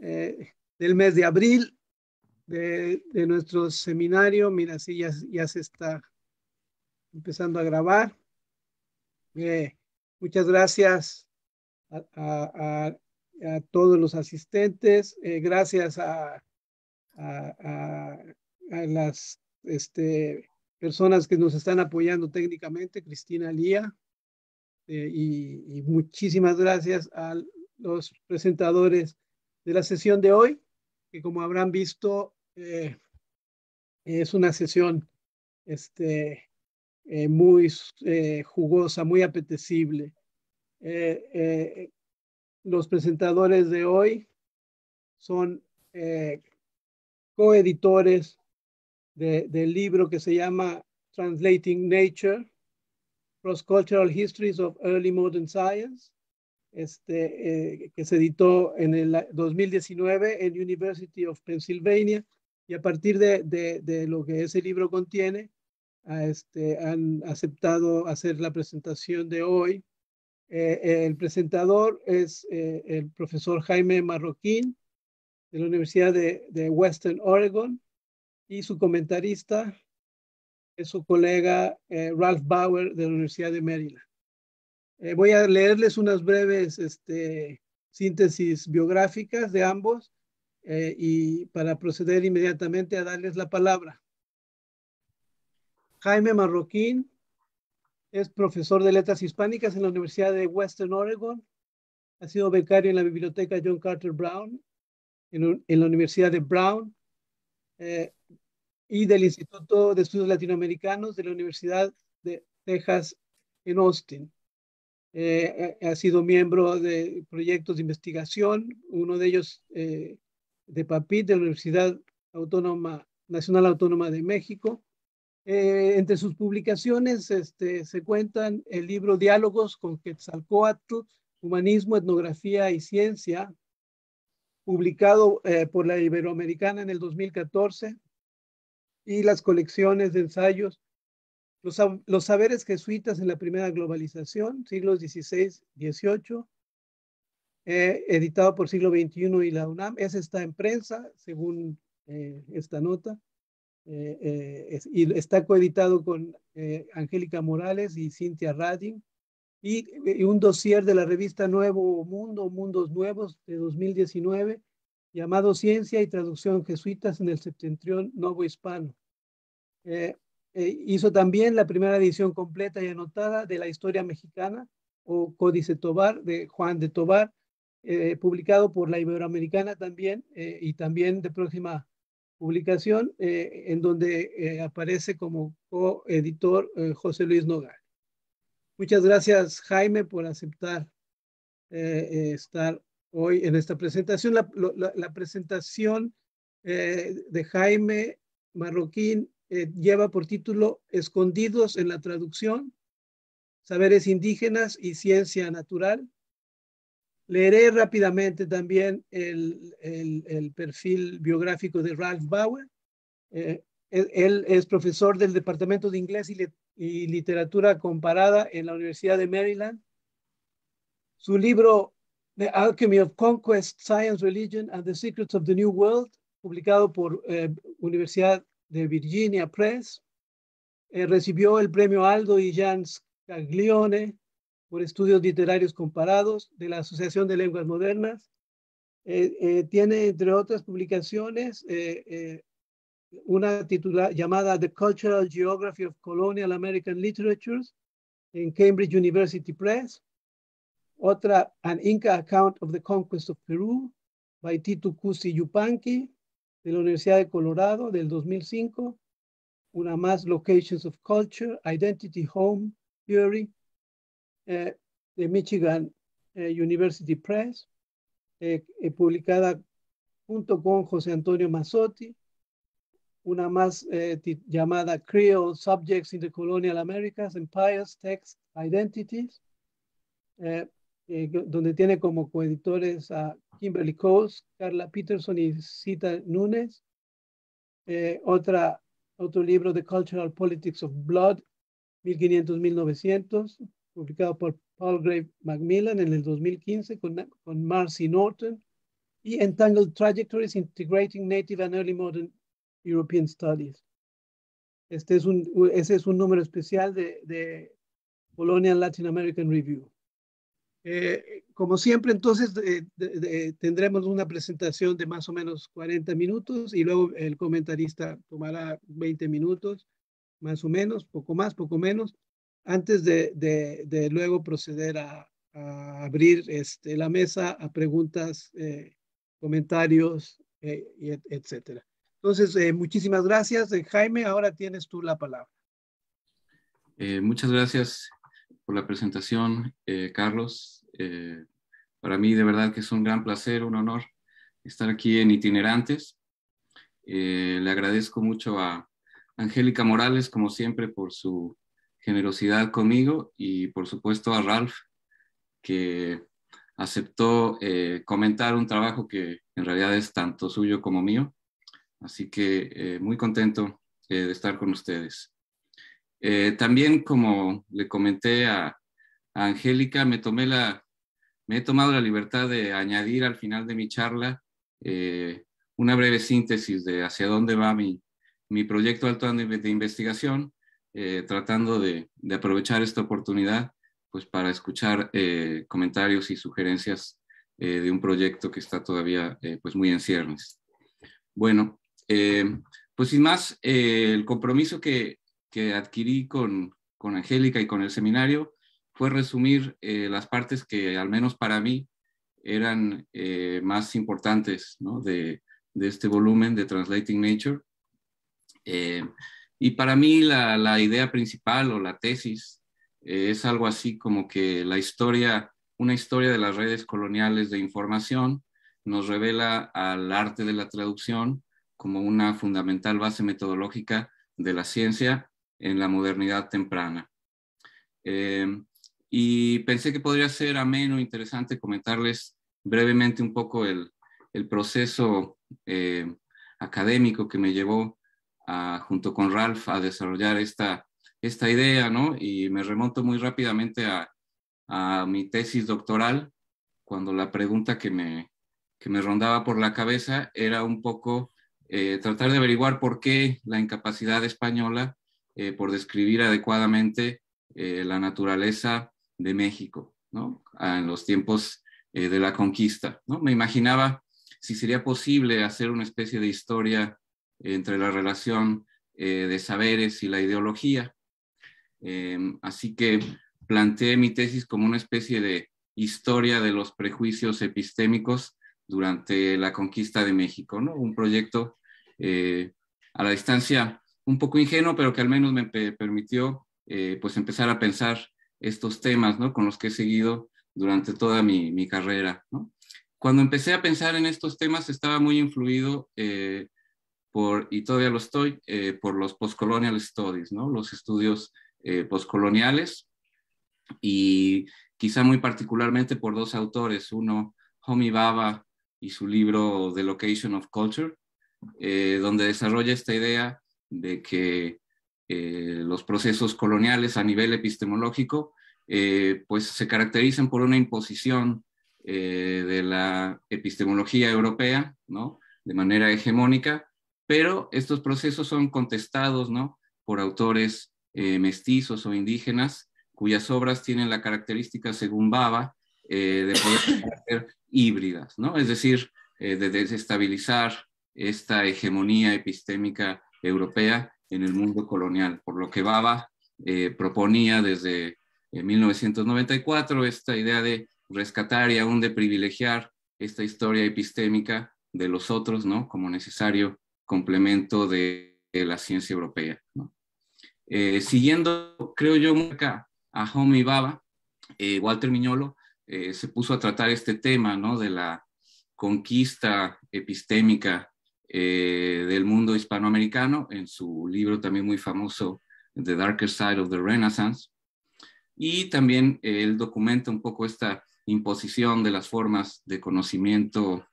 Eh, del mes de abril de, nuestro seminario. Mira, si ya, se está empezando a grabar. Eh, muchas gracias a, todos los asistentes. Eh, gracias a, las este, personas que nos están apoyando técnicamente, Cristina Lía. y, y, muchísimas gracias al los presentadores de la sesión de hoy, que como habrán visto eh, es una sesión este, eh, muy eh, jugosa, muy apetecible. los presentadores de hoy son coeditores del libro que se llama Translating Nature, Cross-Cultural Histories of Early Modern Science, este, eh, que se editó en el 2019 en University of Pennsylvania. Y a partir de, lo que ese libro contiene, este, han aceptado hacer la presentación de hoy. Eh, el presentador es eh, el profesor Jaime Marroquín de la Universidad de, Western Oregon y su comentarista es su colega Ralph Bauer de la Universidad de Maryland. Eh, voy a leerles unas breves este, síntesis biográficas de ambos eh, y para proceder inmediatamente a darles la palabra. Jaime Marroquín es profesor de letras hispánicas en la Universidad de Western Oregon. Ha sido becario en la biblioteca John Carter Brown, en, la Universidad de Brown eh, y del Instituto de Estudios Latinoamericanos de la Universidad de Texas en Austin. Eh, ha sido miembro de proyectos de investigación, uno de ellos eh, de PAPIT, de la Universidad Autónoma, Nacional Autónoma de México. Eh, entre sus publicaciones este, se cuentan el libro Diálogos con Quetzalcoatl, Humanismo, Etnografía y Ciencia, publicado por la Iberoamericana en el 2014, y las colecciones de ensayos los, saberes jesuitas en la primera globalización, siglos XVI, XVIII, editado por siglo XXI y la UNAM. Ese está en prensa, según eh, esta nota, eh, eh, y está coeditado con Angélica Morales y Cintia Radin, y, un dossier de la revista Nuevo Mundo, Mundos Nuevos, de 2019, llamado Ciencia y Traducción Jesuitas en el Septentrión Novo Hispano. Eh, hizo también la primera edición completa y anotada de la historia mexicana o Códice Tobar de Juan de Tobar, eh, publicado por la Iberoamericana también eh, y también de próxima publicación, en donde aparece como coeditor José Luis Nogal. Muchas gracias, Jaime, por aceptar estar hoy en esta presentación. La, la presentación de Jaime Marroquín eh, lleva por título Escondidos en la traducción, Saberes indígenas y ciencia natural. Leeré rápidamente también el, perfil biográfico de Ralph Bauer. Eh, e, él, es profesor del Departamento de Inglés y, Literatura Comparada en la Universidad de Maryland. Su libro The Alchemy of Conquest, Science, Religion and the Secrets of the New World, publicado por eh, Universidad de Virginia Press. Eh, recibió el premio Aldo y Jans Caglione por estudios literarios comparados de la Asociación de Lenguas Modernas. Eh, eh, tiene, entre otras publicaciones, una titulada llamada The Cultural Geography of Colonial American Literatures en Cambridge University Press. Otra, An Inca Account of the Conquest of Peru by Titu Cusi Yupanqui, de la Universidad de Colorado del 2005, una más Locations of Culture, Identity Home Theory, eh, de Michigan eh, University Press, eh, publicada junto con José Antonio Mazzotti, una más llamada Creole Subjects in the Colonial Americas, Empires, Text, Identities, eh, donde tiene como coeditores a Kimberly Coles, Carla Peterson y Cita Nunes. Eh, otra, otro libro, The Cultural Politics of Blood, 1500-1900, publicado por Palgrave Macmillan en el 2015 con, Marcy Norton. Y Entangled Trajectories Integrating Native and Early Modern European Studies. Este es un, ese es un número especial de, de Polonia Latin American Review. Eh, como siempre, entonces eh, tendremos una presentación de más o menos 40 minutos y luego el comentarista tomará 20 minutos, más o menos, poco más, poco menos, antes de, luego proceder a, abrir este, la mesa a preguntas, eh, comentarios, etcétera. Entonces, muchísimas gracias. Jaime, ahora tienes tú la palabra. muchas gracias por la presentación, Carlos eh, para mí de verdad que es un gran placer, un honor estar aquí en Itinerantes. Eh, le agradezco mucho a Angélica Morales, como siempre, por su generosidad conmigo y por supuesto a Ralph, que aceptó eh, comentar un trabajo que en realidad es tanto suyo como mío. Así que muy contento de estar con ustedes. también, como le comenté a Angélica, me tomé la me he tomado la libertad de añadir al final de mi charla eh, una breve síntesis de hacia dónde va mi, proyecto alto de investigación, eh, tratando de, aprovechar esta oportunidad pues, para escuchar eh, comentarios y sugerencias de un proyecto que está todavía pues, muy en ciernes. Bueno, pues sin más, el compromiso que, que adquirí con, con Angélica y con el seminario fue resumir eh, las partes que al menos para mí eran eh, más importantes de, este volumen de Translating Nature. Eh, y para mí la, idea principal o la tesis es algo así como que la historia, una historia de las redes coloniales de información nos revela al arte de la traducción como una fundamental base metodológica de la ciencia en la modernidad temprana y pensé que podría ser ameno, interesante comentarles brevemente un poco el, el proceso eh, académico que me llevó a, junto con Ralph a desarrollar esta, esta idea, ¿no? Y me remonto muy rápidamente a, a mi tesis doctoral, cuando la pregunta que me, que me rondaba por la cabeza era un poco eh, tratar de averiguar por qué la incapacidad española eh, por describir adecuadamente la naturaleza de México, ¿no? En los tiempos eh, de la conquista, ¿no? Me imaginaba si sería posible hacer una especie de historia entre la relación eh, de saberes y la ideología. Em, así que planteé mi tesis como una especie de historia de los prejuicios epistémicos durante la conquista de México, ¿no? Un proyecto eh, a la distancia un poco ingenuo, pero que al menos me permitió pues empezar a pensar estos temas, ¿no? Con los que he seguido durante toda mi, carrera, Cuando empecé a pensar en estos temas estaba muy influido eh, por, y todavía lo estoy, eh, por los postcolonial studies, ¿no? Los estudios eh, postcoloniales y quizá muy particularmente por dos autores, uno Homi Baba y su libro The Location of Culture, donde desarrolla esta idea de que eh, los procesos coloniales a nivel epistemológico, eh, pues se caracterizan por una imposición eh, de la epistemología europea, ¿no? De manera hegemónica, pero estos procesos son contestados, ¿no? Por autores mestizos o indígenas, cuyas obras tienen la característica, según Baba, de poder ser híbridas, ¿no? Es decir, de desestabilizar esta hegemonía epistémica europea en el mundo colonial, por lo que Baba eh, proponía desde 1994 eh, esta idea de rescatar y aún de privilegiar esta historia epistémica de los otros, ¿no? Como necesario complemento de, la ciencia europea. ¿no? Eh, siguiendo, creo yo, acá a Homi Baba, Walter Miñolo se puso a tratar este tema, ¿no? De la conquista epistémica eh, del mundo hispanoamericano en su libro también muy famoso, The Darker Side of the Renaissance. Y también eh, él documenta un poco esta imposición de las formas de conocimiento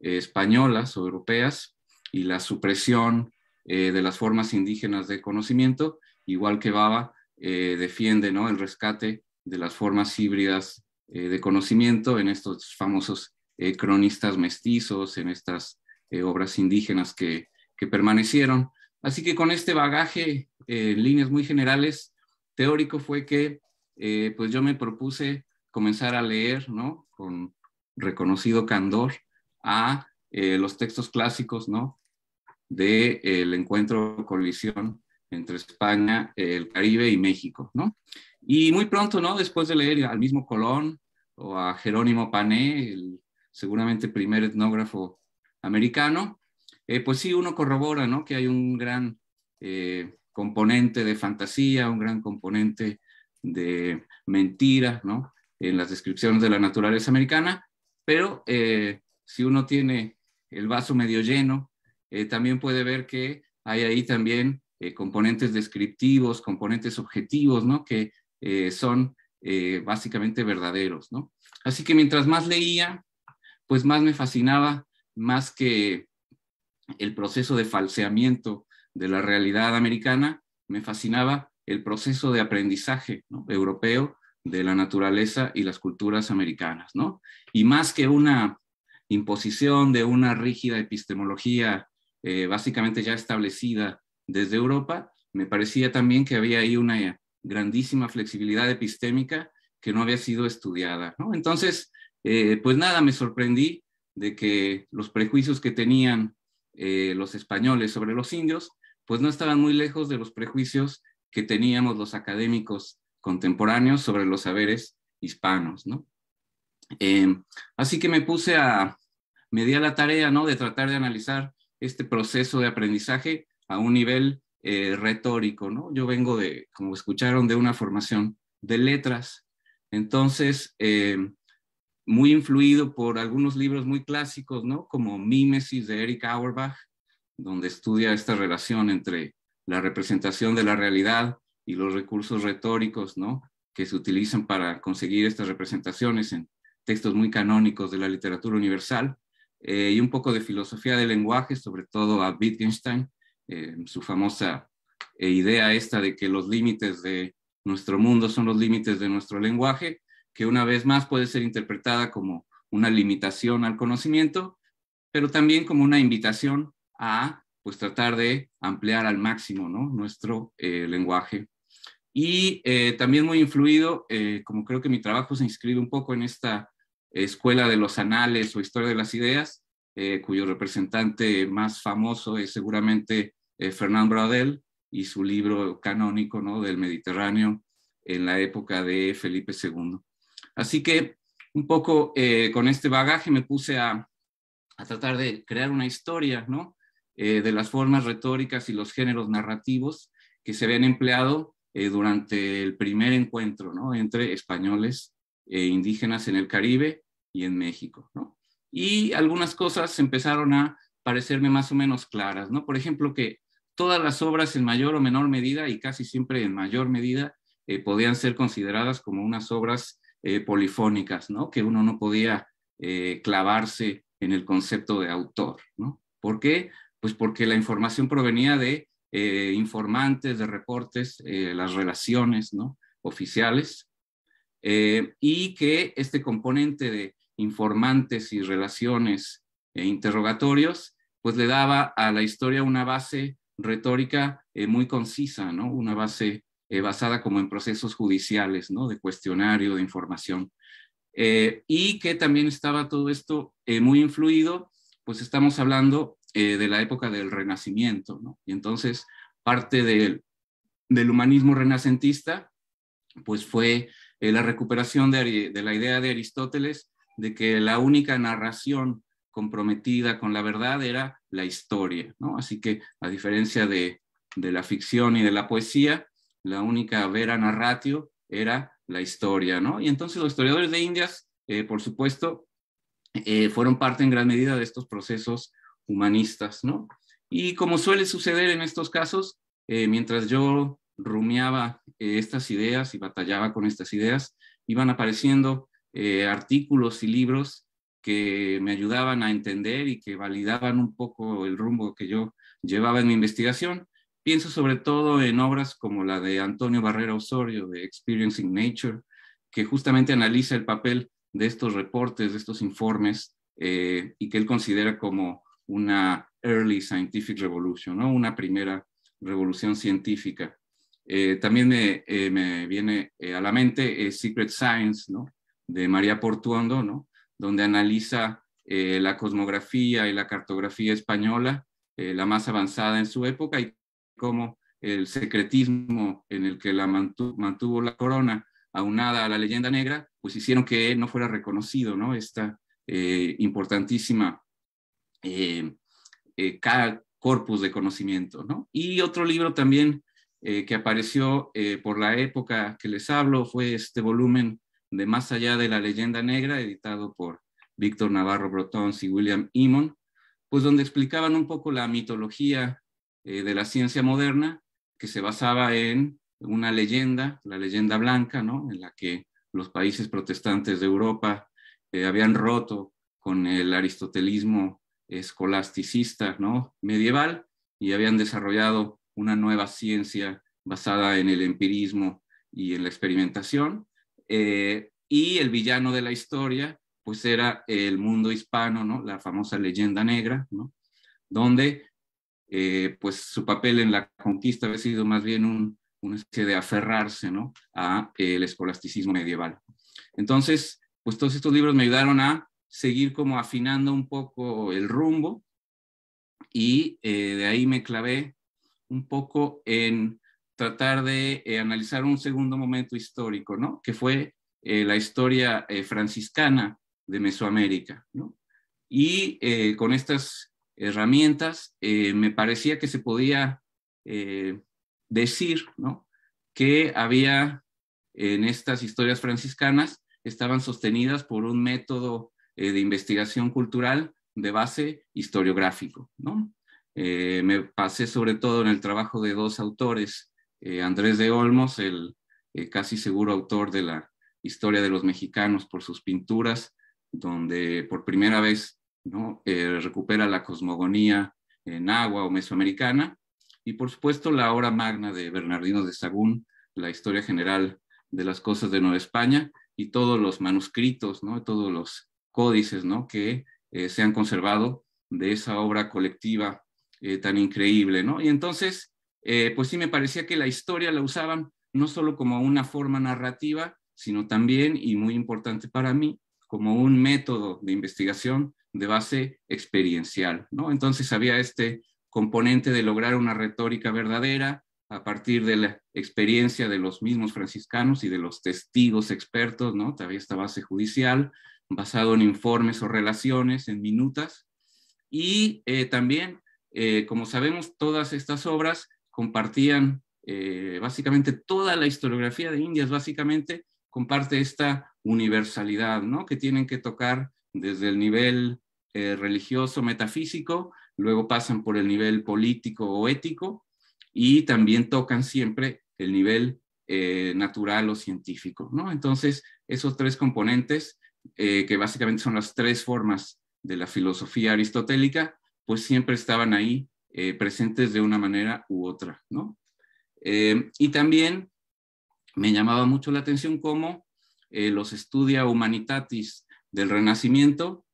eh, españolas o europeas y la supresión de las formas indígenas de conocimiento, igual que Baba defiende ¿no? el rescate de las formas híbridas de conocimiento en estos famosos cronistas mestizos, en estas eh, obras indígenas que, permanecieron. Así que con este bagaje, eh, en líneas muy generales, teórico fue que eh, pues yo me propuse comenzar a leer, ¿no? Con reconocido candor a los textos clásicos, ¿no? Del el encuentro colisión entre España, el Caribe y México, ¿no? Y muy pronto, ¿no? Después de leer al mismo Colón o a Jerónimo Pané, el seguramente primer etnógrafo americano, eh, pues sí, uno corrobora que hay un gran eh, componente de fantasía, un gran componente de mentira en las descripciones de la naturaleza americana, pero eh, si uno tiene el vaso medio lleno, también puede ver que hay ahí también componentes descriptivos, componentes objetivos, que son básicamente verdaderos. Así que mientras más leía, pues más me fascinaba más que el proceso de falseamiento de la realidad americana, me fascinaba el proceso de aprendizaje europeo de la naturaleza y las culturas americanas, ¿no? Y más que una imposición de una rígida epistemología eh, básicamente ya establecida desde Europa, me parecía también que había ahí una grandísima flexibilidad epistémica que no había sido estudiada, Entonces, eh, pues nada, me sorprendí de que los prejuicios que tenían eh, los españoles sobre los indios, pues no estaban muy lejos de los prejuicios que teníamos los académicos contemporáneos sobre los saberes hispanos, ¿no? Eh, así que me puse a, me di a la tarea, ¿no? De tratar de analizar este proceso de aprendizaje a un nivel eh, retórico, ¿no? Yo vengo de, como escucharon, de una formación de letras. Entonces, muy influido por algunos libros muy clásicos, ¿no? Como Mimesis de Eric Auerbach, donde estudia esta relación entre la representación de la realidad y los recursos retóricos, ¿no? Que se utilizan para conseguir estas representaciones en textos muy canónicos de la literatura universal, eh, y un poco de filosofía del lenguaje, sobre todo a Wittgenstein, eh, su famosa eh, idea esta de que los límites de nuestro mundo son los límites de nuestro lenguaje, que una vez más puede ser interpretada como una limitación al conocimiento, pero también como una invitación a pues tratar de ampliar al máximo nuestro eh, lenguaje. Y eh, también muy influido, eh, como creo que mi trabajo se inscribe un poco en esta escuela de los anales o historia de las ideas, cuyo representante más famoso es seguramente Fernand Braudel y su libro canónico ¿no? del Mediterráneo en la época de Felipe II. Así que un poco eh, con este bagaje me puse a, tratar de crear una historia, ¿no? Eh, de las formas retóricas y los géneros narrativos que se habían empleado eh, durante el primer encuentro, ¿no? Entre españoles e indígenas en el Caribe y en México, Y algunas cosas empezaron a parecerme más o menos claras, ¿no? Por ejemplo, que todas las obras en mayor o menor medida, y casi siempre en mayor medida, podían ser consideradas como unas obras eh, polifónicas, ¿no? que uno no podía eh, clavarse en el concepto de autor. ¿no? ¿Por qué? Pues porque la información provenía de eh, informantes, de reportes, las relaciones ¿no? oficiales, y que este componente de informantes y relaciones e interrogatorios, pues le daba a la historia una base retórica muy concisa, ¿no? una base eh, basada como en procesos judiciales, ¿no? De cuestionario, de información. Eh, y que también estaba todo esto eh, muy influido, pues estamos hablando de la época del Renacimiento, ¿no? Y entonces parte del, humanismo renacentista, pues fue la recuperación de, la idea de Aristóteles de que la única narración comprometida con la verdad era la historia, ¿no? Así que a diferencia de, la ficción y de la poesía, la única vera narratio era la historia, ¿no? Y entonces los historiadores de Indias, eh, por supuesto, eh, fueron parte en gran medida de estos procesos humanistas, ¿no? Y como suele suceder en estos casos, eh, mientras yo rumiaba estas ideas y batallaba con estas ideas, iban apareciendo artículos y libros que me ayudaban a entender y que validaban un poco el rumbo que yo llevaba en mi investigación. Pienso sobre todo en obras como la de Antonio Barrera Osorio, de Experiencing Nature, que justamente analiza el papel de estos reportes, de estos informes, eh, y que él considera como una early scientific revolution, una primera revolución científica. Eh, también me, eh, viene a la mente Secret Science, ¿no? de María Portuondo, ¿no? donde analiza la cosmografía y la cartografía española, la más avanzada en su época, y como el secretismo en el que la mantuvo, la corona aunada a la leyenda negra, pues hicieron que no fuera reconocido, ¿no? Esta eh, importantísima eh, eh corpus de conocimiento, ¿no? Y otro libro también eh, que apareció por la época que les hablo fue este volumen de Más allá de la leyenda negra, editado por Víctor Navarro Brotón y William Imon, pues donde explicaban un poco la mitología eh, de la ciencia moderna que se basaba en una leyenda, la leyenda blanca, ¿no? en la que los países protestantes de Europa eh, habían roto con el aristotelismo escolasticista ¿no? medieval y habían desarrollado una nueva ciencia basada en el empirismo y en la experimentación. Eh, y el villano de la historia, pues era el mundo hispano, ¿no? la famosa leyenda negra, ¿no? donde eh, pues su papel en la conquista había sido más bien un, una especie de aferrarse ¿no? al el escolasticismo medieval. Entonces, pues todos estos libros me ayudaron a seguir como afinando un poco el rumbo y eh, de ahí me clavé un poco en tratar de eh, analizar un segundo momento histórico, ¿no? Que fue la historia franciscana de Mesoamérica, Y con estas herramientas, eh, me parecía que se podía eh, decir que había en estas historias franciscanas, estaban sostenidas por un método eh, de investigación cultural de base historiográfico. me pasé sobre todo en el trabajo de dos autores, Andrés de Olmos, el casi seguro autor de la historia de los mexicanos por sus pinturas, donde por primera vez ¿no? Eh, recupera la cosmogonía en agua o mesoamericana, y por supuesto la obra magna de Bernardino de Sagún, la historia general de las cosas de Nueva España, y todos los manuscritos, ¿no? todos los códices ¿no? que eh, se han conservado de esa obra colectiva eh, tan increíble. ¿no? Y entonces, pues sí me parecía que la historia la usaban no solo como una forma narrativa, sino también, y muy importante para mí, como un método de investigación de base experiencial. ¿no? Entonces había este componente de lograr una retórica verdadera a partir de la experiencia de los mismos franciscanos y de los testigos expertos, ¿no? Había esta base judicial basado en informes o relaciones, en minutas. Y eh, también, eh, como sabemos, todas estas obras compartían eh, básicamente toda la historiografía de Indias, básicamente comparte esta universalidad, ¿no? Que tienen que tocar desde el nivel eh, religioso, metafísico, luego pasan por el nivel político o ético y también tocan siempre el nivel eh, natural o científico. ¿no? Entonces, esos tres componentes, eh, que básicamente son las tres formas de la filosofía aristotélica, pues siempre estaban ahí presentes de una manera u otra. ¿no? y también me llamaba mucho la atención cómo los estudia humanitatis del Renacimiento,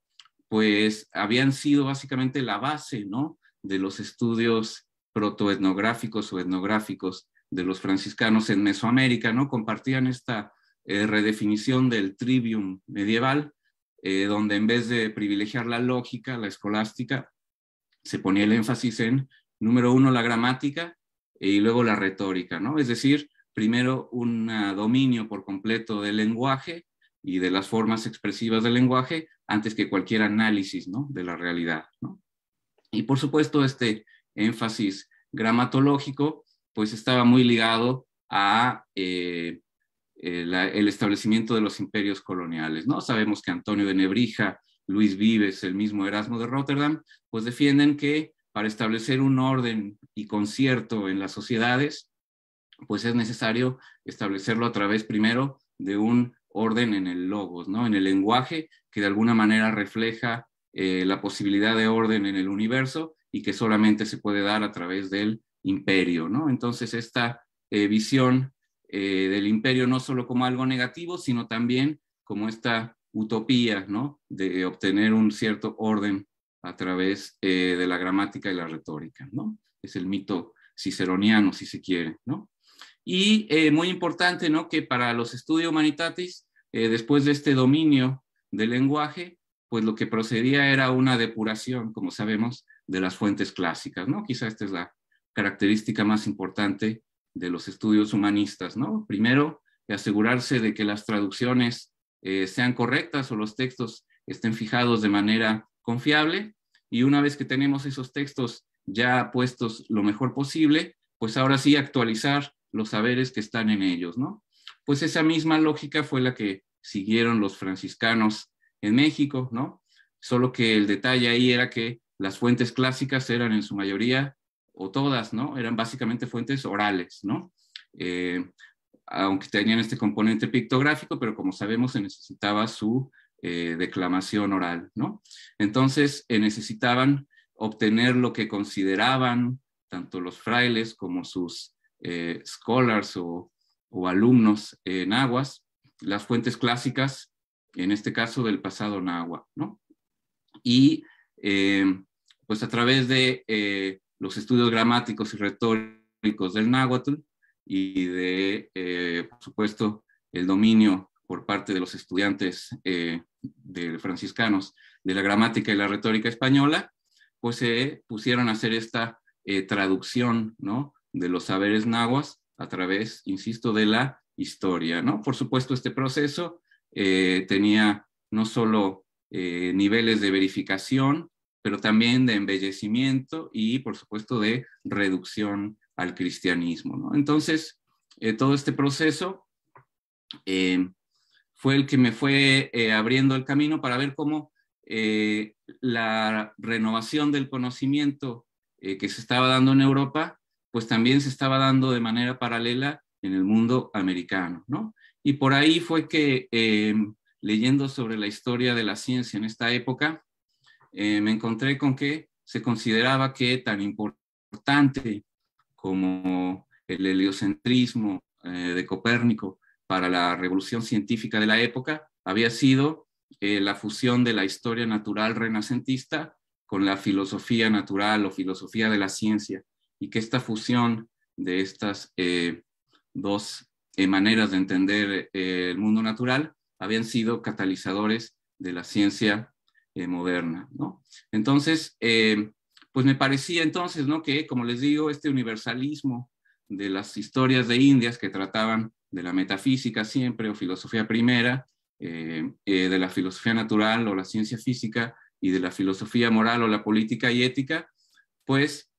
pues habían sido básicamente la base, ¿no? De los estudios protoetnográficos o etnográficos de los franciscanos en Mesoamérica, ¿no? Compartían esta eh, redefinición del trivium medieval, eh, donde en vez de privilegiar la lógica, la escolástica, se ponía el énfasis en, número uno, la gramática y luego la retórica, ¿no? Es decir, primero un ah, dominio por completo del lenguaje y de las formas expresivas del lenguaje antes que cualquier análisis ¿no? de la realidad. Y por supuesto, este énfasis gramatológico pues estaba muy ligado a eh, eh, el, establecimiento de los imperios coloniales. ¿no? Sabemos que Antonio de Nebrija, Luis Vives, el mismo Erasmo de Rotterdam, pues defienden que para establecer un orden y concierto en las sociedades, pues es necesario establecerlo a través primero de un orden en el logos, ¿no? en el lenguaje que de alguna manera refleja eh, la posibilidad de orden en el universo y que solamente se puede dar a través del imperio. ¿no? Entonces esta eh, visión eh, del imperio no solo como algo negativo, sino también como esta utopía ¿no? de obtener un cierto orden a través de la gramática y la retórica. ¿no? Es el mito ciceroniano, si se quiere. ¿no? Y muy importante ¿no? que para los estudios humanitatis eh, después de este dominio del lenguaje, pues lo que procedía era una depuración, como sabemos, de las fuentes clásicas, ¿no? Quizá esta es la característica más importante de los estudios humanistas, ¿no? Primero, asegurarse de que las traducciones eh, sean correctas o los textos estén fijados de manera confiable. Y una vez que tenemos esos textos ya puestos lo mejor posible, pues ahora sí actualizar los saberes que están en ellos, ¿no? pues esa misma lógica fue la que siguieron los franciscanos en México, ¿no? Solo que el detalle ahí era que las fuentes clásicas eran en su mayoría, o todas, ¿no? Eran básicamente fuentes orales, ¿no? Eh, aunque tenían este componente pictográfico, pero como sabemos se necesitaba su eh, declamación oral, ¿no? Entonces eh, necesitaban obtener lo que consideraban tanto los frailes como sus scholars o o alumnos en aguas, las fuentes clásicas, en este caso del pasado náhuatl, ¿no? Y eh, pues a través de eh, los estudios gramáticos y retóricos del náhuatl y de, eh, por supuesto, el dominio por parte de los estudiantes de franciscanos de la gramática y la retórica española, pues se pusieron a hacer esta traducción, ¿no? De los saberes nahuas a través, insisto, de la historia, ¿no? Por supuesto, este proceso eh, tenía no solo eh, niveles de verificación, pero también de embellecimiento y, por supuesto, de reducción al cristianismo, ¿no? Entonces, eh, todo este proceso fue el que me fue abriendo el camino para ver cómo la renovación del conocimiento que se estaba dando en Europa pues también se estaba dando de manera paralela en el mundo americano, ¿no? Y por ahí fue que eh, leyendo sobre la historia de la ciencia en esta época, eh, me encontré con que se consideraba que tan importante como el heliocentrismo eh, de Copérnico para la revolución científica de la época había sido la fusión de la historia natural renacentista con la filosofía natural o filosofía de la ciencia y que esta fusión de estas eh, dos eh, maneras de entender eh, el mundo natural habían sido catalizadores de la ciencia moderna. Entonces, pues me parecía entonces ¿no? que, como les digo, este universalismo de las historias de Indias que trataban de la metafísica siempre o filosofía primera, de la filosofía natural o la ciencia física y de la filosofía moral o la política y ética, pues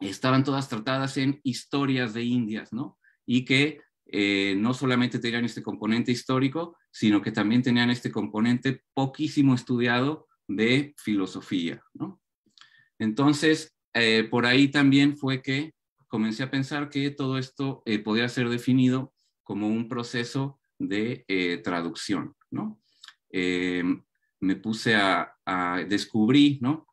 estaban todas tratadas en historias de Indias, ¿no? Y que eh, no solamente tenían este componente histórico, sino que también tenían este componente poquísimo estudiado de filosofía, ¿no? Entonces, eh, por ahí también fue que comencé a pensar que todo esto eh, podía ser definido como un proceso de traducción, ¿no? me puse a, a descubrir, ¿no?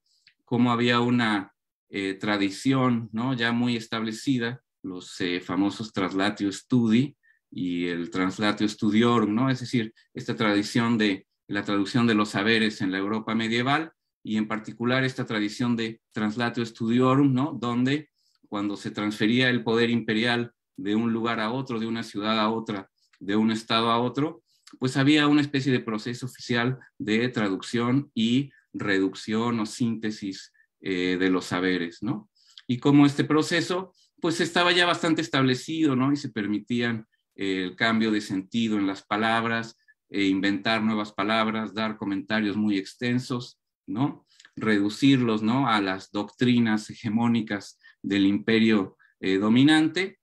Cómo había una eh, tradición ¿no? ya muy establecida, los eh, famosos Translatio Studi y el Translatio Studiorum, ¿no? es decir, esta tradición de la traducción de los saberes en la Europa medieval y en particular esta tradición de Translatio Studiorum, ¿no? donde cuando se transfería el poder imperial de un lugar a otro, de una ciudad a otra, de un estado a otro, pues había una especie de proceso oficial de traducción y reducción o síntesis eh, de los saberes, ¿no? Y como este proceso, pues estaba ya bastante establecido, ¿no? Y se permitían eh, el cambio de sentido en las palabras, eh, inventar nuevas palabras, dar comentarios muy extensos, ¿no? Reducirlos, ¿no? A las doctrinas hegemónicas del imperio dominante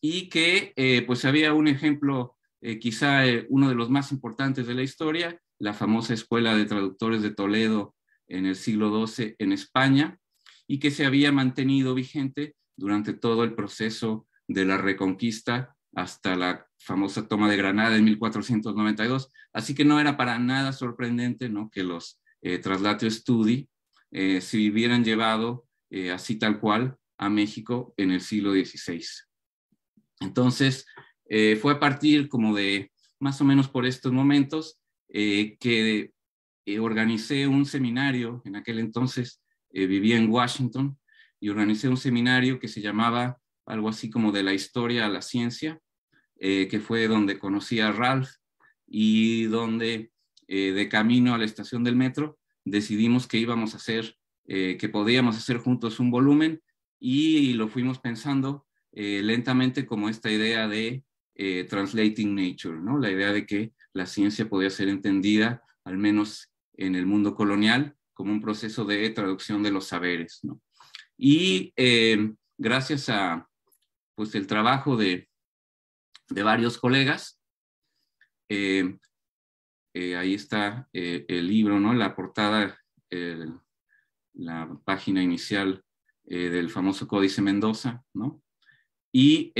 y que, pues había un ejemplo, quizá uno de los más importantes de la historia, la famosa escuela de traductores de Toledo en el siglo XII en España y que se había mantenido vigente durante todo el proceso de la reconquista hasta la famosa toma de Granada en 1492. Así que no era para nada sorprendente ¿no? que los eh, Studi eh, se hubieran llevado eh, así tal cual a México en el siglo XVI. Entonces, eh, fue a partir como de más o menos por estos momentos que eh, organicé un seminario, en aquel entonces eh, vivía en Washington, y organicé un seminario que se llamaba algo así como de la historia a la ciencia, eh, que fue donde conocí a Ralph y donde de camino a la estación del metro decidimos que íbamos a hacer, que podíamos hacer juntos un volumen y, lo fuimos pensando lentamente como esta idea de translating nature, ¿no? la idea de que la ciencia podía ser entendida al menos en el mundo colonial como un proceso de traducción de los saberes. Y eh, gracias a pues, el trabajo de, varios colegas, eh, eh, ahí está el libro, ¿no? la portada, la página inicial del famoso Códice Mendoza, ¿no? y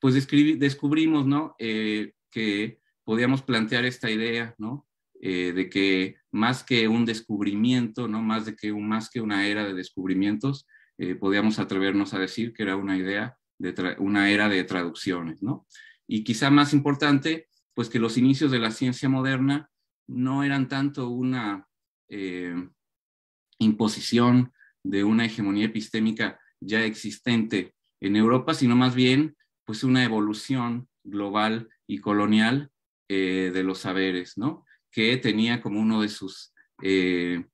pues descubrimos ¿no? que podíamos plantear esta idea, ¿no? Eh, de que más que un descubrimiento, ¿no? más, de que, más que una era de descubrimientos, eh, podíamos atrevernos a decir que era una idea, de una era de traducciones. ¿no? Y quizá más importante, pues que los inicios de la ciencia moderna no eran tanto una eh, imposición de una hegemonía epistémica ya existente en Europa, sino más bien pues una evolución global y colonial de los saberes, ¿no? que tenía como uno de sus eh,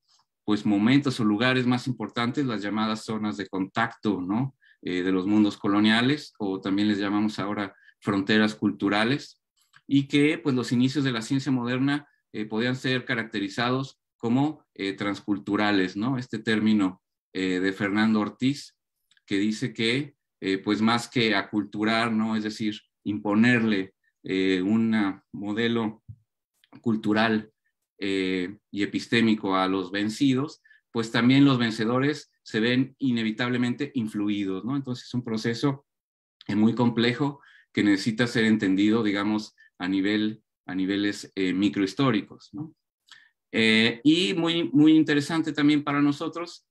pues momentos o lugares más importantes las llamadas zonas de contacto, ¿no? Eh, de los mundos coloniales o también les llamamos ahora fronteras culturales y que pues los inicios de la ciencia moderna eh, podían ser caracterizados como transculturales, ¿no? Este término de Fernando Ortiz que dice que pues más que aculturar, ¿no? Es decir, imponerle un modelo cultural eh, y epistémico a los vencidos, pues también los vencedores se ven inevitablemente influidos, ¿no? Entonces es un proceso eh, muy complejo que necesita ser entendido, digamos, a, nivel, a niveles eh, microhistóricos, ¿no? y muy, muy interesante también para nosotros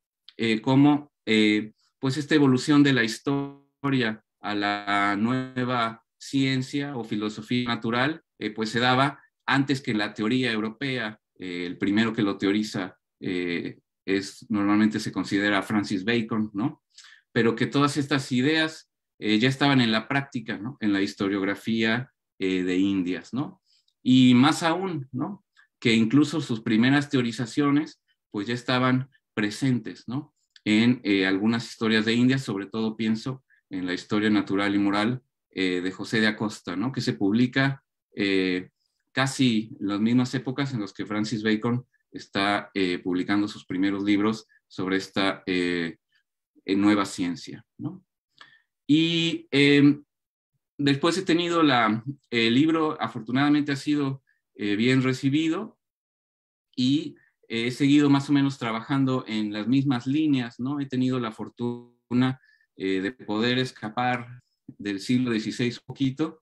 cómo, pues, esta evolución de la historia a la nueva ciencia o filosofía natural, pues se daba antes que la teoría europea, eh, el primero que lo teoriza eh, es normalmente se considera Francis Bacon, ¿no? Pero que todas estas ideas eh, ya estaban en la práctica, ¿no? En la historiografía de Indias, ¿no? Y más aún, ¿no? Que incluso sus primeras teorizaciones, pues ya estaban presentes, ¿no? En algunas historias de indias, sobre todo pienso en la historia natural y moral de José de Acosta, ¿no? Que se publica casi las mismas épocas en las que Francis Bacon está eh, publicando sus primeros libros sobre esta eh, eh, nueva ciencia. Y después he tenido el libro, afortunadamente ha sido bien recibido y he seguido más o menos trabajando en las mismas líneas, ¿no? He tenido la fortuna de poder escapar del siglo XVI poquito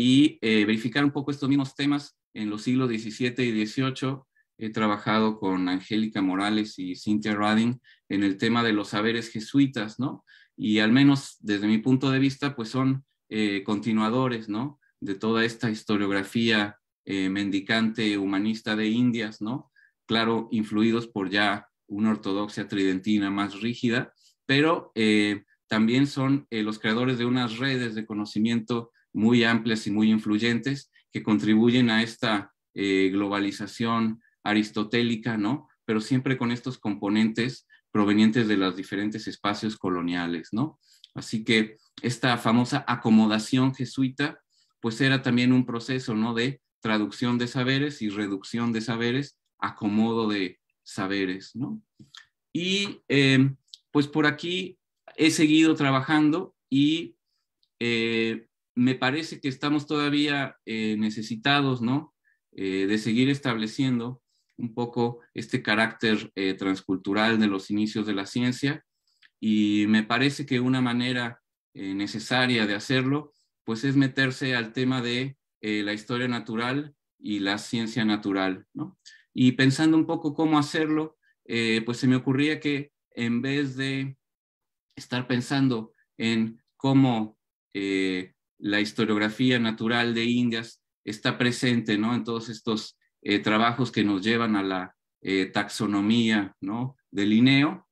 y eh, verificar un poco estos mismos temas. En los siglos XVII y XVIII he trabajado con Angélica Morales y Cynthia Radin en el tema de los saberes jesuitas, ¿no? Y al menos desde mi punto de vista, pues son eh, continuadores, ¿no? De toda esta historiografía eh, mendicante humanista de Indias, ¿no? Claro, influidos por ya una ortodoxia tridentina más rígida, pero también son los creadores de unas redes de conocimiento muy amplias y muy influyentes que contribuyen a esta eh, globalización aristotélica, ¿no? Pero siempre con estos componentes provenientes de los diferentes espacios coloniales, ¿no? Así que esta famosa acomodación jesuita, pues era también un proceso, ¿no? De traducción de saberes y reducción de saberes, acomodo de saberes, ¿no? Y em, pues por aquí he seguido trabajando y eh, me parece que estamos todavía eh, necesitados, ¿no? Eh, de seguir estableciendo un poco este carácter eh, transcultural de los inicios de la ciencia y me parece que una manera necesaria de hacerlo, pues es meterse al tema de la historia natural y la ciencia natural, ¿no? Y pensando un poco cómo hacerlo, pues se me ocurría que en vez de estar pensando en cómo la historiografía natural de Indias está presente ¿no? en todos estos eh, trabajos que nos llevan a la eh, taxonomía ¿no? de Linneo,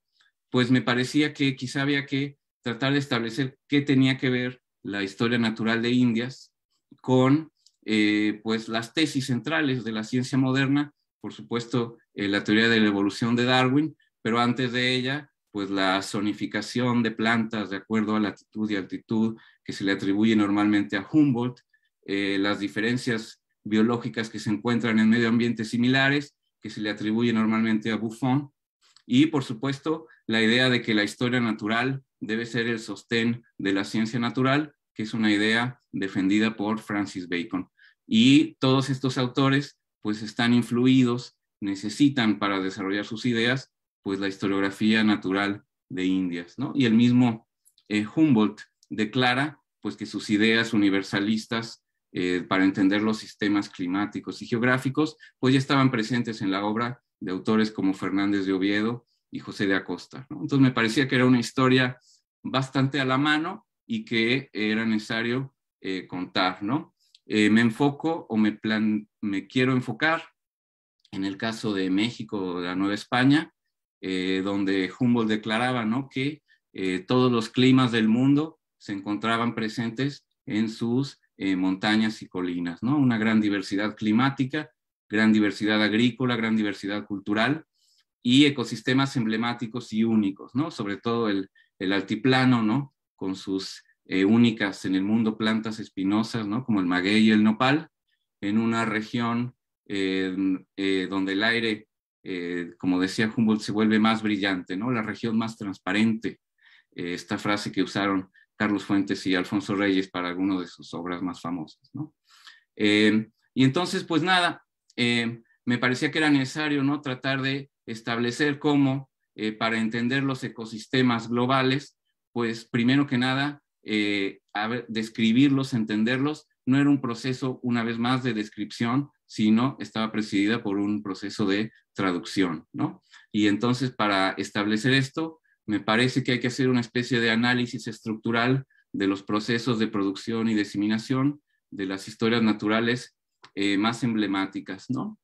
pues me parecía que quizá había que tratar de establecer qué tenía que ver la historia natural de Indias con eh, pues las tesis centrales de la ciencia moderna, por supuesto la teoría de la evolución de Darwin, pero antes de ella pues la zonificación de plantas de acuerdo a latitud y altitud que se le atribuye normalmente a Humboldt, eh, las diferencias biológicas que se encuentran en medio ambientes similares que se le atribuye normalmente a Buffon y por supuesto la idea de que la historia natural debe ser el sostén de la ciencia natural, que es una idea defendida por Francis Bacon. Y todos estos autores pues están influidos, necesitan para desarrollar sus ideas pues la historiografía natural de Indias, ¿no? Y el mismo eh, Humboldt declara pues que sus ideas universalistas eh, para entender los sistemas climáticos y geográficos, pues ya estaban presentes en la obra de autores como Fernández de Oviedo y José de Acosta. Entonces me parecía que era una historia bastante a la mano y que era necesario eh, contar. ¿no? me enfoco o me, me quiero enfocar en el caso de México o de la Nueva España, eh, donde Humboldt declaraba ¿no? que eh, todos los climas del mundo se encontraban presentes en sus eh, montañas y colinas, ¿no? una gran diversidad climática, gran diversidad agrícola, gran diversidad cultural y ecosistemas emblemáticos y únicos, ¿no? sobre todo el, el altiplano, ¿no? con sus únicas en el mundo plantas espinosas, ¿no? como el maguey y el nopal, en una región donde el aire eh, como decía Humboldt, se vuelve más brillante, ¿no? La región más transparente. Eh, esta frase que usaron Carlos Fuentes y Alfonso Reyes para alguna de sus obras más famosas, ¿no? Eh, y entonces, pues nada, me parecía que era necesario, ¿no? Tratar de establecer cómo, para entender los ecosistemas globales, pues primero que nada, describirlos, entenderlos, no era un proceso, una vez más, de descripción, sino estaba presidida por un proceso de traducción, ¿no? Y entonces para establecer esto, me parece que hay que hacer una especie de análisis estructural de los procesos de producción y diseminación de las historias naturales eh, más emblemáticas, ¿no?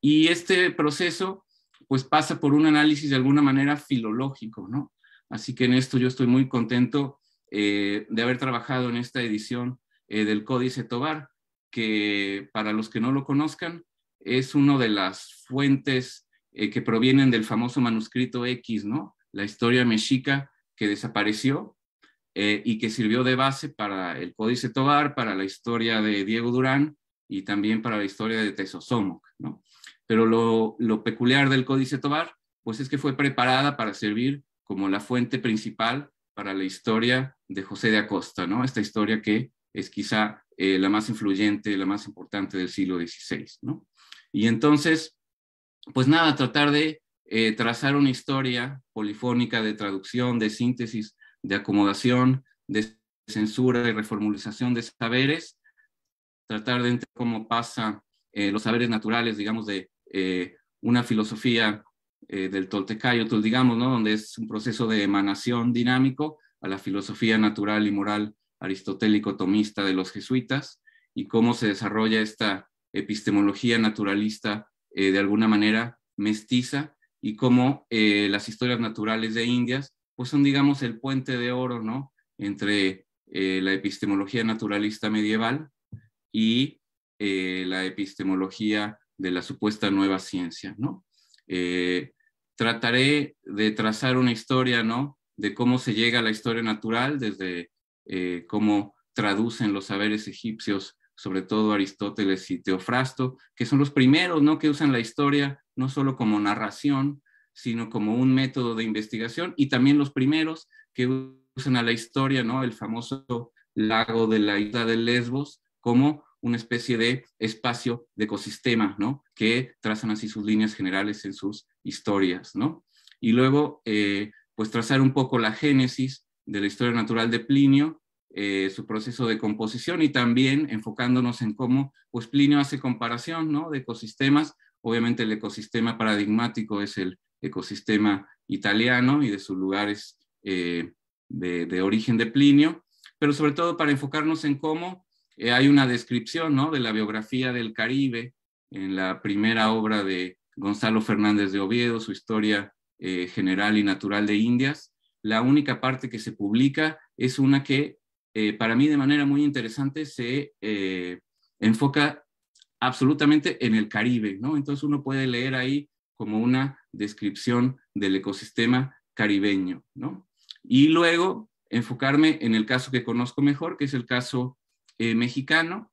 Y este proceso, pues pasa por un análisis de alguna manera filológico, ¿no? Así que en esto yo estoy muy contento eh, de haber trabajado en esta edición eh, del Códice Tobar, que para los que no lo conozcan, es una de las fuentes eh, que provienen del famoso manuscrito X, ¿no? La historia mexica que desapareció eh, y que sirvió de base para el Códice Tobar, para la historia de Diego Durán y también para la historia de Tesosomoc, ¿no? Pero lo, peculiar del Códice Tobar, pues es que fue preparada para servir como la fuente principal para la historia de José de Acosta, ¿no? Esta historia que es quizá eh, la más influyente, la más importante del siglo XVI. ¿no? Y entonces, pues nada, tratar de eh, trazar una historia polifónica de traducción, de síntesis, de acomodación, de censura y reformulización de saberes, tratar de entender cómo pasa eh, los saberes naturales, digamos, de una filosofía del Toltecayo, digamos, ¿no? donde es un proceso de emanación dinámico a la filosofía natural y moral aristotélico tomista de los jesuitas y cómo se desarrolla esta epistemología naturalista eh, de alguna manera mestiza y cómo eh, las historias naturales de Indias pues son digamos el puente de oro no entre eh, la epistemología naturalista medieval y la epistemología de la supuesta nueva ciencia no trataré de trazar una historia no de cómo se llega a la historia natural desde eh, cómo traducen los saberes egipcios, sobre todo Aristóteles y Teofrasto, que son los primeros ¿no? que usan la historia no solo como narración, sino como un método de investigación, y también los primeros que usan a la historia, ¿no? el famoso lago de la isla de Lesbos, como una especie de espacio de ecosistema, ¿no? que trazan así sus líneas generales en sus historias. ¿no? Y luego, eh, pues trazar un poco la génesis de la historia natural de Plinio, eh, su proceso de composición y también enfocándonos en cómo pues Plinio hace comparación ¿no? de ecosistemas. Obviamente el ecosistema paradigmático es el ecosistema italiano y de sus lugares eh, de, origen de Plinio, pero sobre todo para enfocarnos en cómo eh, hay una descripción ¿no? de la biografía del Caribe en la primera obra de Gonzalo Fernández de Oviedo, su historia general y natural de Indias, la única parte que se publica es una que eh, para mí de manera muy interesante se eh, enfoca absolutamente en el Caribe, ¿no? Entonces uno puede leer ahí como una descripción del ecosistema caribeño, ¿no? Y luego enfocarme en el caso que conozco mejor, que es el caso eh, mexicano,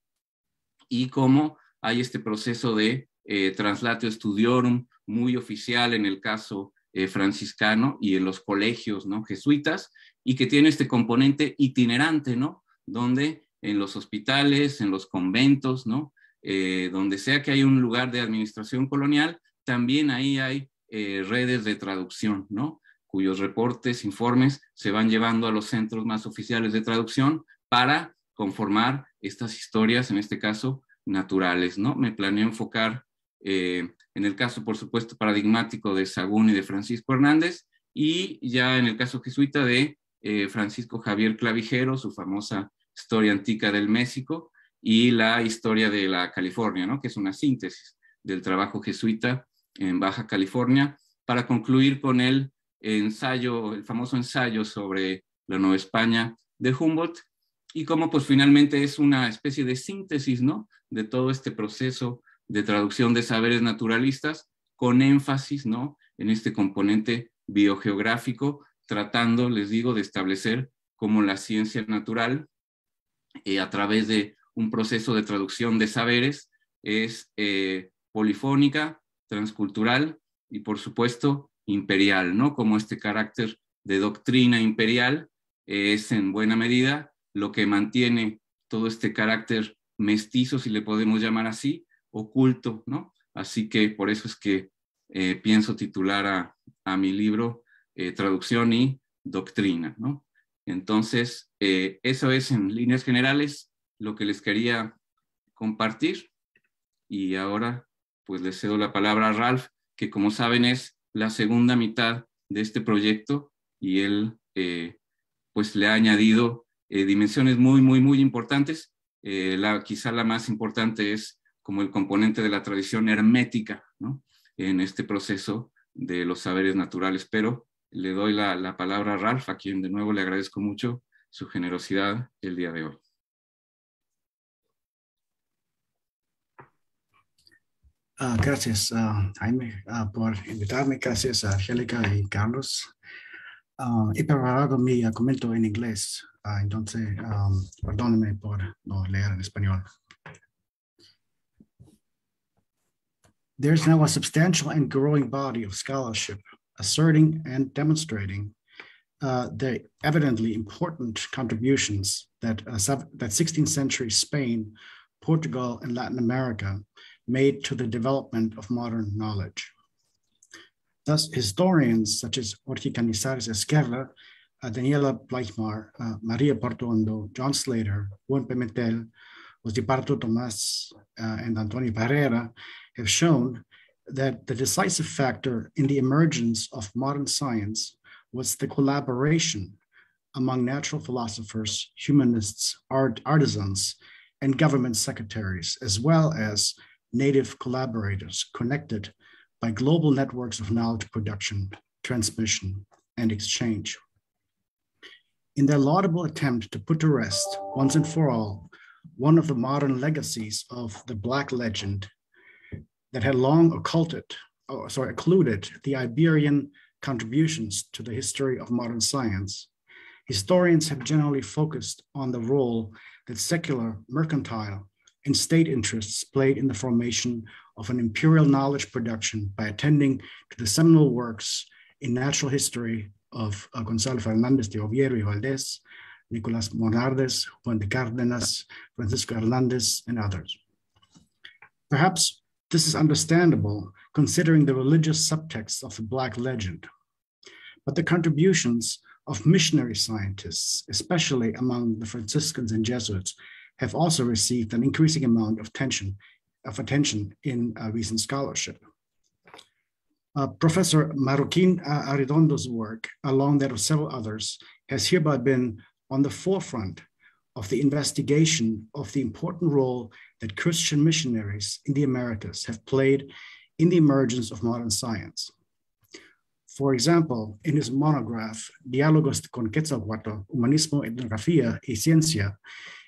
y cómo hay este proceso de eh, translatio studiorum muy oficial en el caso eh, franciscano y en los colegios ¿no? jesuitas, y que tiene este componente itinerante, ¿no? Donde en los hospitales, en los conventos, ¿no? Eh, donde sea que hay un lugar de administración colonial, también ahí hay eh, redes de traducción, ¿no? Cuyos reportes, informes se van llevando a los centros más oficiales de traducción para conformar estas historias, en este caso, naturales, ¿no? Me planeé enfocar en el caso, por supuesto, paradigmático de Sagún y de Francisco Hernández, y ya en el caso jesuita de eh, Francisco Javier Clavijero, su famosa historia antica del México, y la historia de la California, ¿no? que es una síntesis del trabajo jesuita en Baja California, para concluir con el ensayo, el famoso ensayo sobre la Nueva España de Humboldt, y cómo pues finalmente es una especie de síntesis, ¿no? De todo este proceso de traducción de saberes naturalistas con énfasis ¿no? en este componente biogeográfico, tratando, les digo, de establecer como la ciencia natural, eh, a través de un proceso de traducción de saberes, es eh, polifónica, transcultural y, por supuesto, imperial, ¿no? Como este carácter de doctrina imperial eh, es en buena medida lo que mantiene todo este carácter mestizo, si le podemos llamar así, oculto, ¿no? Así que por eso es que eh, pienso titular a, a mi libro eh, Traducción y Doctrina, ¿no? Entonces, eh, eso es en líneas generales lo que les quería compartir. Y ahora, pues les cedo la palabra a Ralph, que como saben es la segunda mitad de este proyecto y él, eh, pues le ha añadido dimensiones muy, muy, muy importantes. la, quizá la más importante es como el componente de la tradición hermética ¿no? en este proceso de los saberes naturales. Pero le doy la, palabra a Ralph, a quien de nuevo le agradezco mucho su generosidad el día de hoy. Ah, gracias, ah, Jaime, ah, por invitarme. Gracias a Angélica y Carlos. he preparado mi comentario en inglés, entonces um, por no leer en español. There's now a substantial and growing body of scholarship asserting and demonstrating uh, the evidently important contributions that, uh, sub- that 16th century Spain, Portugal, and Latin America made to the development of modern knowledge. Thus, historians such as Ortiz Canizares Esquerra, uh, Daniela Bleichmar, uh, Maria Portondo, John Slater, Juan Pimentel, José Parto Tomás, uh, and Antonio Pereira have shown that the decisive factor in the emergence of modern science was the collaboration among natural philosophers, humanists, art, artisans, and government secretaries, as well as native collaborators connected by global networks of knowledge production, transmission, and exchange. In their laudable attempt to put to rest, once and for all, one of the modern legacies of the Black legend that had long occulted, oh, sorry, occluded the Iberian contributions to the history of modern science. Historians have generally focused on the role that secular, mercantile, and state interests played in the formation of an imperial knowledge production by attending to the seminal works in natural history of uh, Gonzalo Fernandez de Oviedo y Valdés, Nicolas Monardes, Juan de Cárdenas, Francisco Hernandez, and others. Perhaps this is understandable considering the religious subtext of the Black legend. But the contributions of missionary scientists, especially among the Franciscans and Jesuits, have also received an increasing amount of attention, of attention in uh, recent scholarship. Uh, Professor Maroquin uh, Aridondo's work, along that of several others, has hereby been on the forefront of the investigation of the important role that Christian missionaries in the Americas have played in the emergence of modern science. For example, in his monograph, Diálogos con Quetzalcoatl, Humanismo, Etnografía y Ciencia,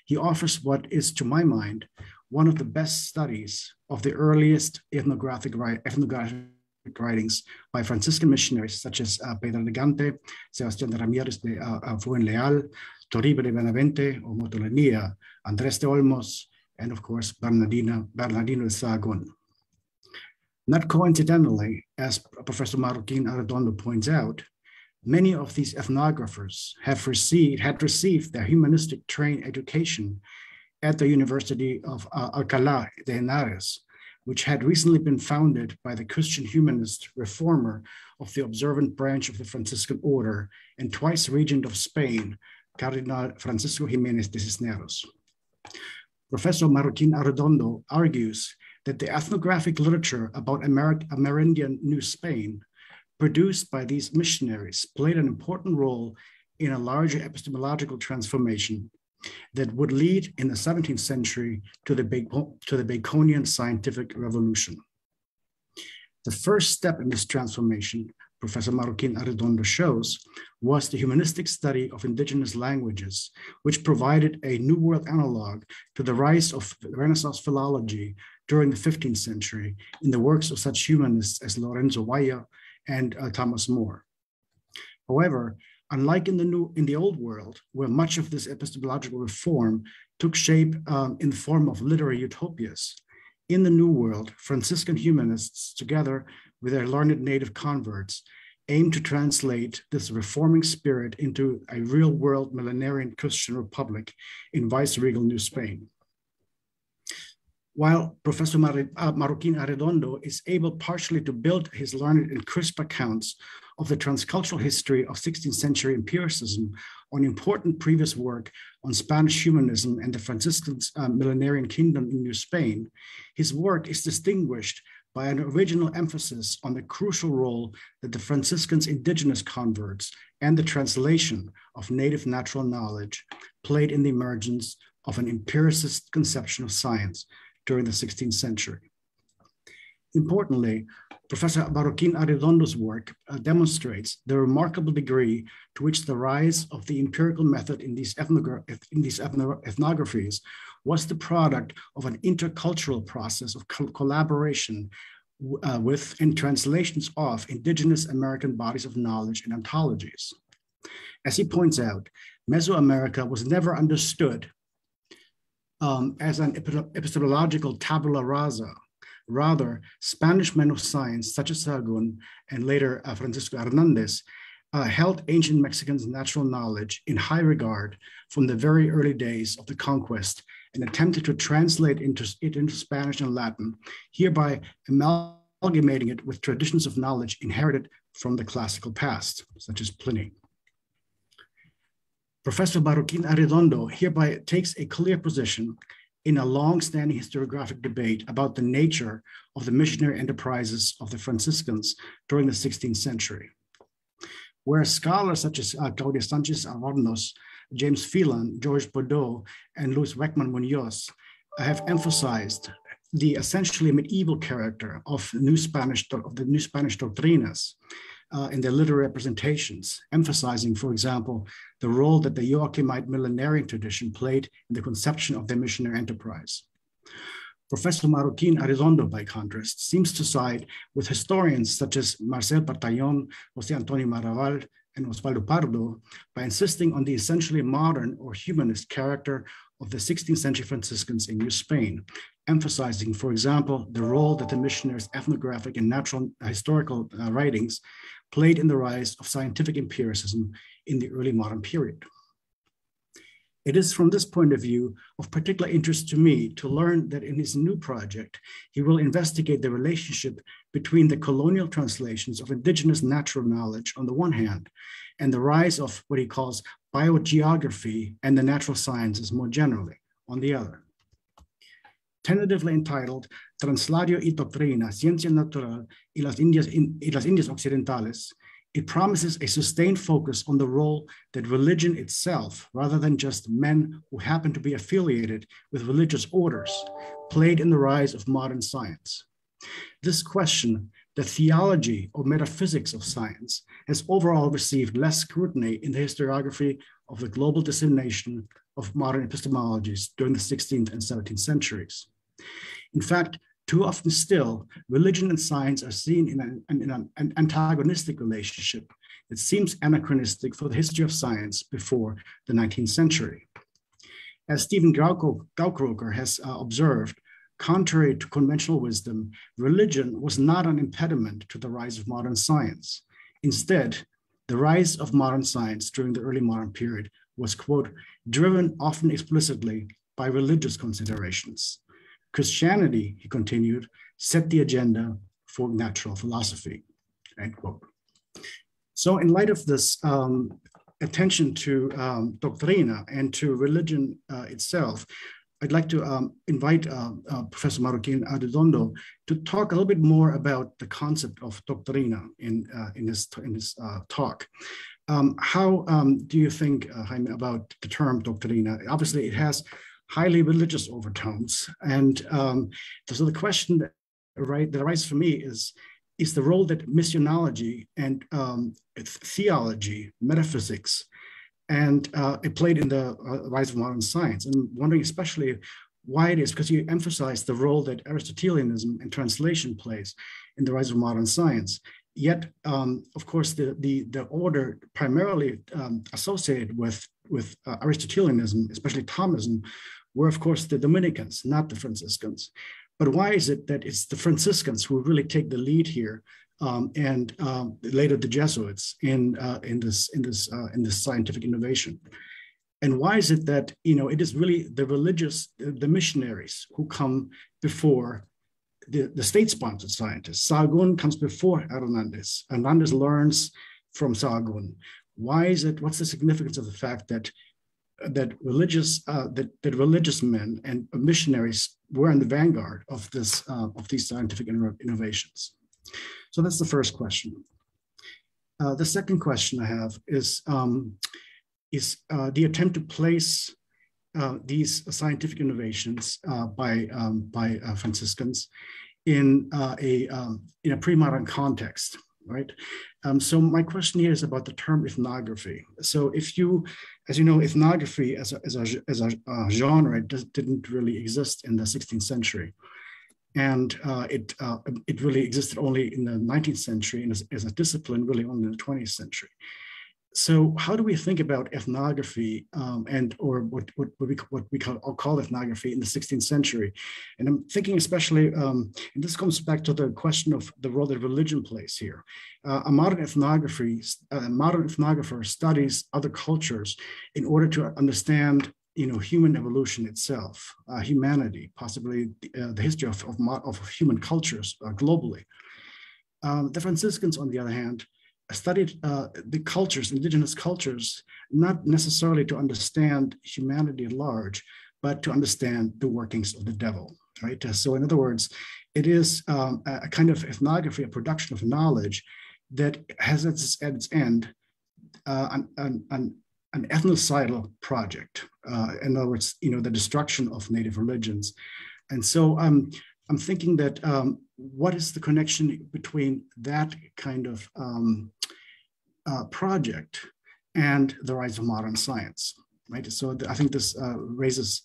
he offers what is, to my mind, one of the best studies of the earliest ethnographic, ethnographic writings by Franciscan missionaries such as uh, Pedro de Gante, Sebastián de Ramírez de uh, uh Leal, Toribio de Benavente, or Motolania, Andrés de Olmos, and of course, Bernardino de Sahagún. Not coincidentally, as Professor Marroquin Arredondo points out, many of these ethnographers have received, had received their humanistic trained education at the University of uh, Alcalá de Henares, which had recently been founded by the Christian humanist reformer of the observant branch of the Franciscan order and twice regent of Spain, Cardinal Francisco Jimenez de Cisneros. Professor Marutin Arredondo argues that the ethnographic literature about Amer Amerindian New Spain produced by these missionaries played an important role in a larger epistemological transformation that would lead in the 17th century to the, to the Baconian scientific revolution. The first step in this transformation, Professor Marroquin Arredondo shows, was the humanistic study of indigenous languages, which provided a New World analog to the rise of Renaissance philology during the 15th century in the works of such humanists as Lorenzo Valla and uh, Thomas More. However, unlike in the new in the old world, where much of this epistemological reform took shape um, in the form of literary utopias, in the new world, Franciscan humanists, together with their learned native converts, aim to translate this reforming spirit into a real-world millenarian Christian republic in viceregal New Spain while Professor Mar uh, Marroquin Arredondo is able partially to build his learned and crisp accounts of the transcultural history of 16th century empiricism on important previous work on Spanish humanism and the Franciscan uh, millenarian kingdom in New Spain, his work is distinguished by an original emphasis on the crucial role that the Franciscans' indigenous converts and the translation of native natural knowledge played in the emergence of an empiricist conception of science, during the 16th century. Importantly, Professor Barroquin Arredondo's work uh, demonstrates the remarkable degree to which the rise of the empirical method in these, ethnogra in these ethno ethnographies was the product of an intercultural process of co collaboration uh, with and translations of indigenous American bodies of knowledge and ontologies. As he points out, Mesoamerica was never understood um, as an epistemological tabula rasa. Rather, Spanish men of science, such as Sahagún and later uh, Francisco Hernandez, uh, held ancient Mexicans' natural knowledge in high regard from the very early days of the conquest and attempted to translate into, it into Spanish and Latin, hereby amalgamating it with traditions of knowledge inherited from the classical past, such as Pliny. Professor Barroquin Arredondo hereby takes a clear position in a long-standing historiographic debate about the nature of the missionary enterprises of the Franciscans during the 16th century. Whereas scholars such as uh, Claudia Sanchez Alvarnos, James Phelan, George Bordeaux, and Luis Weckman Munoz have emphasized the essentially medieval character of, new Spanish, of the New Spanish doctrinas, uh, in their literary representations, emphasizing, for example, the role that the Joachimite millenarian tradition played in the conception of their missionary enterprise. Professor Marroquin Arizondo, by contrast, seems to side with historians such as Marcel Partallon, Jose Antonio Maraval, and Osvaldo Pardo by insisting on the essentially modern or humanist character of the 16th century Franciscans in New Spain, emphasizing, for example, the role that the missionaries' ethnographic and natural historical uh, writings played in the rise of scientific empiricism in the early modern period. It is from this point of view of particular interest to me to learn that in his new project, he will investigate the relationship between the colonial translations of indigenous natural knowledge on the one hand, and the rise of what he calls biogeography and the natural sciences more generally on the other. Tentatively entitled Transladio y Doctrina, Ciencia Natural y las Indias, y las Indias Occidentales, it promises a sustained focus on the role that religion itself, rather than just men who happen to be affiliated with religious orders, played in the rise of modern science. This question, the theology or metaphysics of science, has overall received less scrutiny in the historiography of the global dissemination of modern epistemologies during the 16th and 17th centuries. In fact, too often still, religion and science are seen in an, in an antagonistic relationship that seems anachronistic for the history of science before the 19th century. As Stephen Gaukroker has uh, observed, contrary to conventional wisdom, religion was not an impediment to the rise of modern science. Instead, the rise of modern science during the early modern period was, quote, driven often explicitly by religious considerations. Christianity, he continued, set the agenda for natural philosophy, end quote. So in light of this um, attention to um, doctrina and to religion uh, itself, I'd like to um, invite uh, uh, Professor Marukin Adedondo to talk a little bit more about the concept of doctrina in, uh, in his, in his uh, talk. Um, how um, do you think, uh, Jaime, about the term doctrina? Obviously, it has highly religious overtones. And um, so the question that, right, that arises for me is, is the role that missionology and um, theology, metaphysics, and uh, it played in the uh, rise of modern science. I'm wondering especially why it is, because you emphasize the role that Aristotelianism and translation plays in the rise of modern science. Yet, um, of course, the, the, the order primarily um, associated with, with uh, Aristotelianism, especially Thomism, were, of course, the Dominicans, not the Franciscans. But why is it that it's the Franciscans who really take the lead here, um, and um, later the Jesuits in uh, in this in this uh, in this scientific innovation? And why is it that you know it is really the religious, the missionaries who come before the, the state-sponsored scientists? Sargon comes before Hernandez. Hernandez learns from Sargon. Why is it? What's the significance of the fact that that religious uh, that, that religious men and missionaries were in the vanguard of this uh, of these scientific innovations. So that's the first question. Uh, the second question I have is um, is uh, the attempt to place uh, these scientific innovations uh, by um, by Franciscans in a um, in a pre-modern context right? Um, so my question here is about the term ethnography. So if you as you know, ethnography as a, as a, as a uh, genre didn't really exist in the 16th century. And uh, it, uh, it really existed only in the 19th century and as, as, a discipline really only in the 20th century so how do we think about ethnography um, and or what, what, what, we, what we call, call, ethnography in the 16th century and i'm thinking especially um, and this comes back to the question of the role that religion plays here uh, a modern ethnography a uh, modern ethnographer studies other cultures in order to understand you know, human evolution itself, uh, humanity, possibly uh, the history of, of, of human cultures uh, globally. Um, the Franciscans, on the other hand, studied uh, the cultures, indigenous cultures, not necessarily to understand humanity at large, but to understand the workings of the devil, right? Uh, so, in other words, it is um, a kind of ethnography, a production of knowledge that has at its, at its end uh, an, an, an, an, ethnocidal project. Uh, in other words, you know, the destruction of native religions. And so um, I'm thinking that um, what is the connection between that kind of um, uh, project and the rise of modern science, right? So I think this uh, raises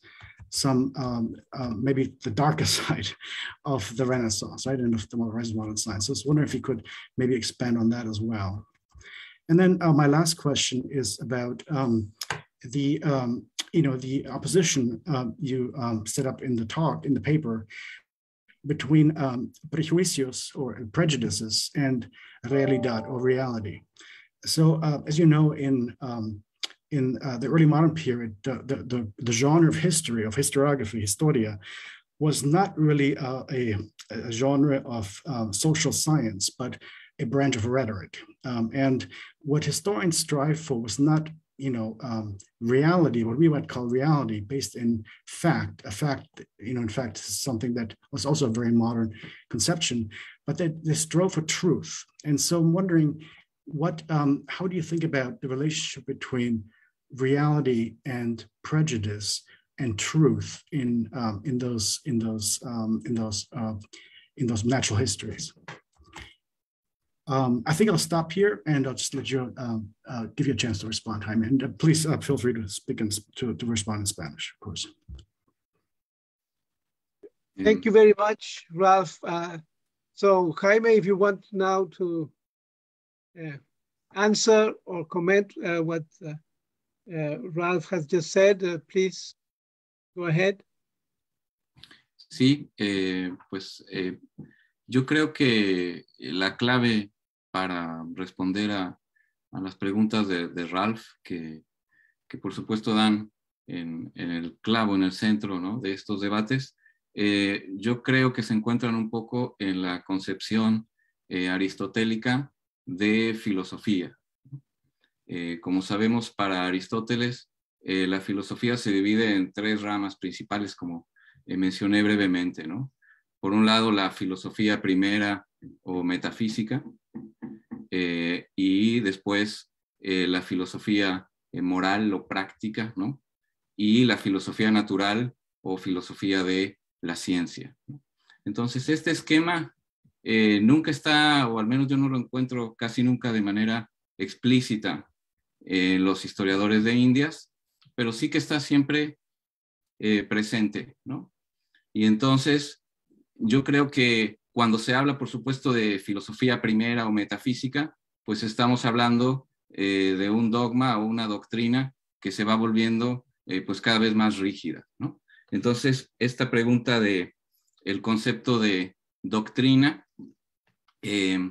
some um, uh, maybe the darker side of the Renaissance, right, and of the rise of modern science. So I was wondering if you could maybe expand on that as well. And then uh, my last question is about um, the um, you know the opposition uh, you um, set up in the talk in the paper between um, prejuicios or prejudices and realidad or reality. So uh, as you know, in um, in uh, the early modern period, the, the, the, genre of history, of historiography, historia, was not really uh, a, a, genre of um, social science, but a branch of rhetoric. Um, and what historians strive for was not you know um, reality what we might call reality based in fact a fact you know in fact is something that was also a very modern conception but that this drove for truth and so i'm wondering what um, how do you think about the relationship between reality and prejudice and truth in um, in those in those um, in those uh, in those natural histories um, I think I'll stop here and I'll just let you um, uh, give you a chance to respond, Jaime. And uh, please uh, feel free to speak and to, to respond in Spanish, of course. Mm. Thank you very much, Ralph. Uh, so Jaime, if you want now to uh, answer or comment uh, what Ralph has just said, please go ahead. Sí, eh, pues eh, yo creo que la clave para responder a, las preguntas de, Ralph, que, por supuesto dan en, el clavo, en el centro de estos debates, eh, yo creo que se encuentran un poco en la concepción eh, aristotélica de filosofía. Eh, como sabemos, para Aristóteles, la filosofía se divide en tres ramas principales, como mencioné brevemente. Por un lado, la filosofía primera o metafísica, eh, y después eh, la filosofía eh, moral o práctica, ¿no? Y la filosofía natural o filosofía de la ciencia. ¿no? Entonces, este esquema nunca está, o al menos yo no lo encuentro casi nunca de manera explícita en los historiadores de Indias, pero sí que está siempre presente, ¿no? Y entonces, yo creo que cuando se habla, por supuesto, de filosofía primera o metafísica, pues estamos hablando eh, de un dogma o una doctrina que se va volviendo eh, pues cada vez más rígida. Entonces, esta pregunta de el concepto de doctrina, eh,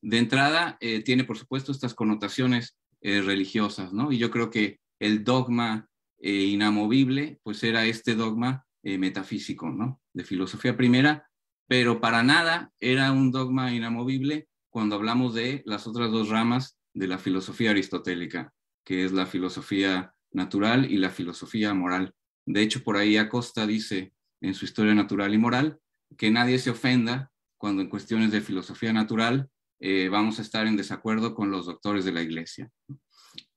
de entrada, tiene, por supuesto, estas connotaciones religiosas, ¿no? Y yo creo que el dogma inamovible, pues era este dogma metafísico, ¿no? De filosofía primera, pero para nada era un dogma inamovible cuando hablamos de las otras dos ramas de la filosofía aristotélica, que es la filosofía natural y la filosofía moral. De hecho, por ahí Acosta dice en su historia natural y moral que nadie se ofenda cuando en cuestiones de filosofía natural eh, vamos a estar en desacuerdo con los doctores de la iglesia.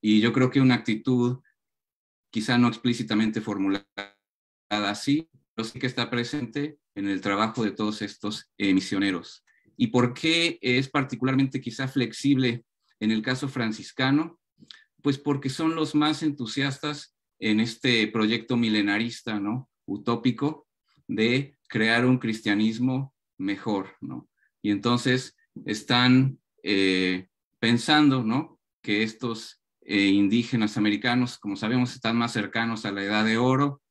Y yo creo que una actitud quizá no explícitamente formulada así, pero sí que está presente en el trabajo de todos estos eh, misioneros. ¿Y por qué es particularmente quizá flexible en el caso franciscano? Pues porque son los más entusiastas en este proyecto milenarista, ¿no? Utópico de crear un cristianismo mejor, ¿no? Y entonces están eh, pensando, ¿no? Que estos eh, indígenas americanos, como sabemos, están más cercanos a la edad de oro,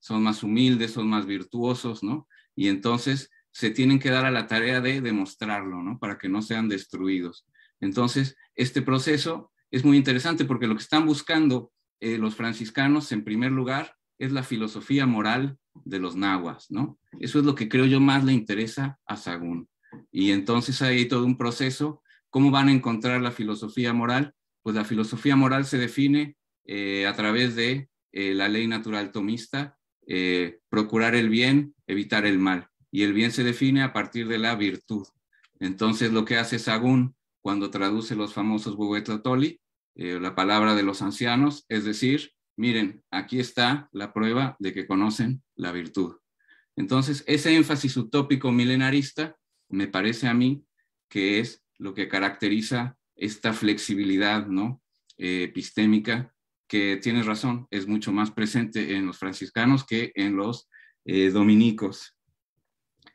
son más humildes, son más virtuosos, ¿no? Y entonces se tienen que dar a la tarea de demostrarlo, ¿no? Para que no sean destruidos. Entonces, este proceso es muy interesante porque lo que están buscando eh, los franciscanos, en primer lugar, es la filosofía moral de los nahuas, ¿no? Eso es lo que creo yo más le interesa a Sagún. Y entonces hay todo un proceso. ¿Cómo van a encontrar la filosofía moral? Pues la filosofía moral se define eh, a través de eh, la ley natural tomista eh, procurar el bien, evitar el mal. Y el bien se define a partir de la virtud. Entonces, lo que hace Sagún cuando traduce los famosos Huehuetlotoli, eh, la palabra de los ancianos, es decir, miren, aquí está la prueba de que conocen la virtud. Entonces, ese énfasis utópico milenarista me parece a mí que es lo que caracteriza esta flexibilidad ¿no? Eh, epistémica que tienes razón, es mucho más presente en los franciscanos que en los eh, dominicos.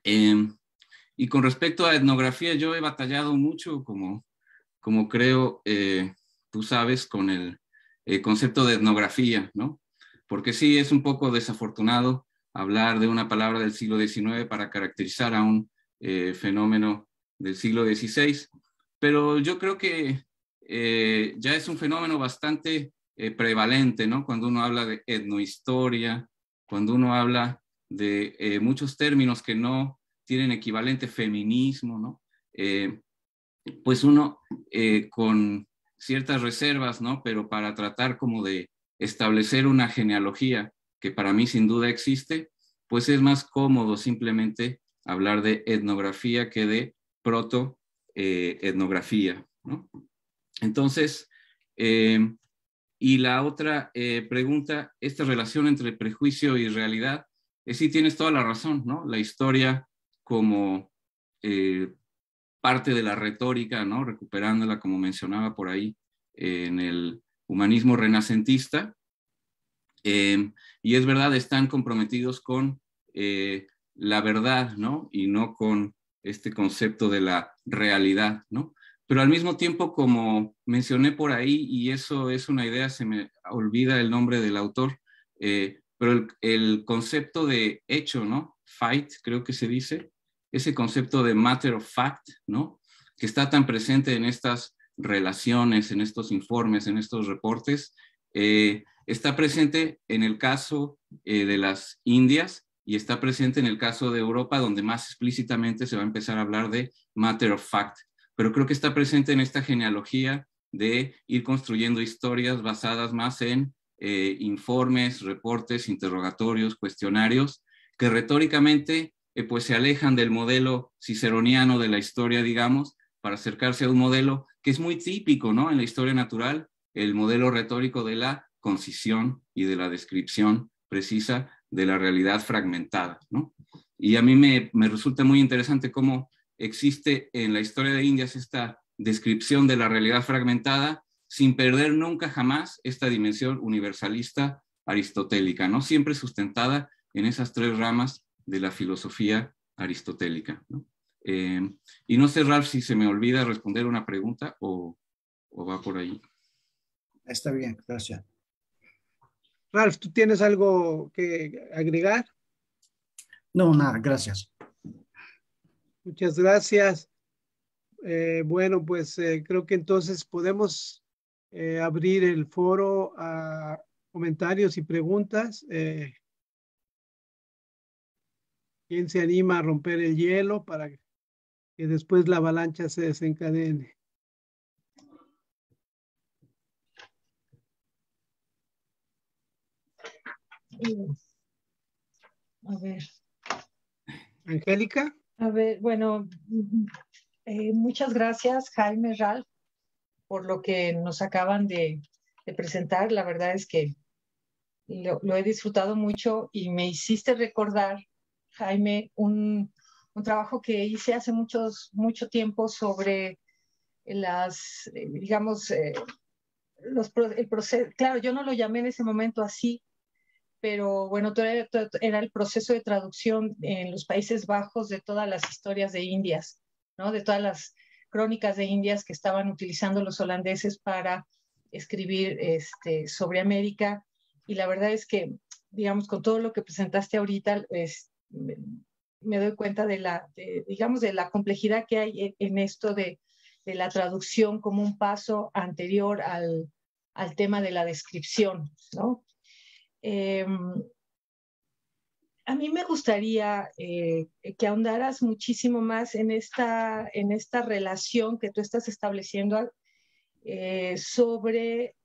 Em, y con respecto a etnografía, yo he batallado mucho, como, como creo eh, tú sabes, con el, el eh, concepto de etnografía, ¿no? Porque sí es un poco desafortunado hablar de una palabra del siglo XIX para caracterizar a un fenómeno del siglo XVI, pero yo creo que ya es un fenómeno bastante eh, prevalente, ¿no? Cuando uno habla de etnohistoria, cuando uno habla de eh, muchos términos que no tienen equivalente feminismo, ¿no? Eh, pues uno con ciertas reservas, ¿no? Pero para tratar como de establecer una genealogía que para mí sin duda existe, pues es más cómodo simplemente hablar de etnografía que de proto etnografía, ¿no? Entonces, y la otra eh, pregunta, esta relación entre prejuicio y realidad, es eh, si tienes toda la razón, ¿no? La historia como eh, parte de la retórica, ¿no? Recuperándola, como mencionaba por ahí, en el humanismo renacentista. y es verdad, están comprometidos con la verdad, ¿no? Y no con este concepto de la realidad, ¿no? pero al mismo tiempo, como mencioné por ahí, y eso es una idea, se me olvida el nombre del autor, eh, pero el, concepto de hecho, ¿no? Fight, creo que se dice, ese concepto de matter of fact, ¿no? Que está tan presente en estas relaciones, en estos informes, en estos reportes, eh, está presente en el caso eh, de las Indias y está presente en el caso de Europa, donde más explícitamente se va a empezar a hablar de matter of fact, pero creo que está presente en esta genealogía de ir construyendo historias basadas más en eh, informes, reportes, interrogatorios, cuestionarios, que retóricamente eh, pues se alejan del modelo ciceroniano de la historia, digamos, para acercarse a un modelo que es muy típico ¿no? en la historia natural, el modelo retórico de la concisión y de la descripción precisa de la realidad fragmentada. Y a mí me, me resulta muy interesante cómo existe en la historia de Indias esta descripción de la realidad fragmentada sin perder nunca jamás esta dimensión universalista aristotélica, ¿no? Siempre sustentada en esas tres ramas de la filosofía aristotélica. Eh, y no sé, Ralph, si se me olvida responder una pregunta o, o va por ahí. Está bien, gracias. Ralph, ¿tú tienes algo que agregar? No, nada, gracias. Muchas gracias. Eh, bueno, pues eh, creo que entonces podemos eh, abrir el foro a comentarios y preguntas. ¿Quién se anima a romper el hielo para que después la avalancha se desencadene? A ver. Angélica. A ver, bueno, mm, eh, muchas gracias Jaime Ralph por lo que nos acaban de, presentar. La verdad es que lo, he disfrutado mucho y me hiciste recordar, Jaime, un, trabajo que hice hace muchos, mucho tiempo sobre las, eh, digamos, eh, los, el proceso, claro, yo no lo llamé en ese momento así, pero bueno, todo era, el proceso de traducción en los Países Bajos de todas las historias de Indias, ¿no? De todas las crónicas de Indias que estaban utilizando los holandeses para escribir este, sobre América. Y la verdad es que, digamos, con todo lo que presentaste ahorita, me, doy cuenta de la, digamos, de la complejidad que hay en esto de, de la traducción como un paso anterior al, al tema de la descripción, ¿no? Em, a mí me gustaría eh, que ahondaras muchísimo más en esta, en esta relación que tú estás estableciendo eh, sobre,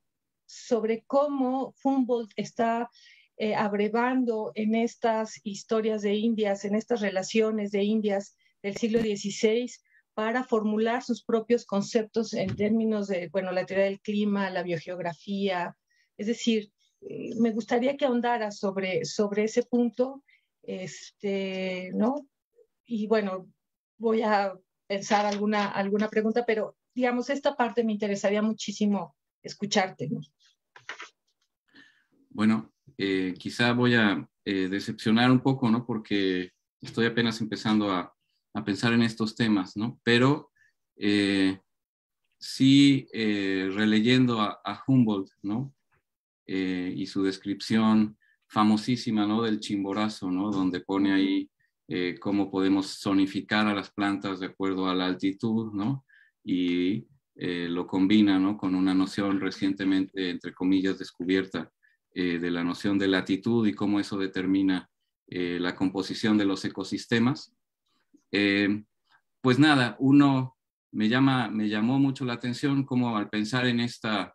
sobre cómo Humboldt está eh, abrevando en estas historias de Indias, en estas relaciones de Indias del siglo XVI para formular sus propios conceptos en términos de, bueno, la teoría del clima, la biogeografía, es decir, eh, me gustaría que ahondara sobre, sobre ese punto, este, ¿no? Y bueno, voy a pensar alguna, alguna pregunta, pero digamos, esta parte me interesaría muchísimo escucharte. ¿no? Bueno, eh, quizá voy a eh, decepcionar un poco, ¿no? Porque estoy apenas empezando a, pensar en estos temas, ¿no? Pero sí, releyendo a, Humboldt, ¿no? Eh, y su descripción famosísima ¿no? del chimborazo, ¿no? donde pone ahí eh, cómo podemos zonificar a las plantas de acuerdo a la altitud, ¿no? y eh, lo combina ¿no? con una noción recientemente, entre comillas, descubierta de la noción de latitud y cómo eso determina la composición de los ecosistemas. pues nada, uno me, llama, me llamó mucho la atención cómo al pensar en esta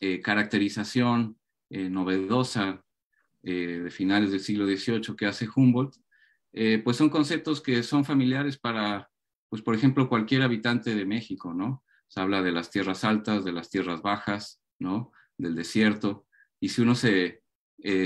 eh, caracterización eh, novedosa eh, de finales del siglo XVIII que hace Humboldt, pues son conceptos que son familiares para, pues por ejemplo, cualquier habitante de México, ¿no? Se habla de las tierras altas, de las tierras bajas, ¿no? Del desierto. Y si uno, se,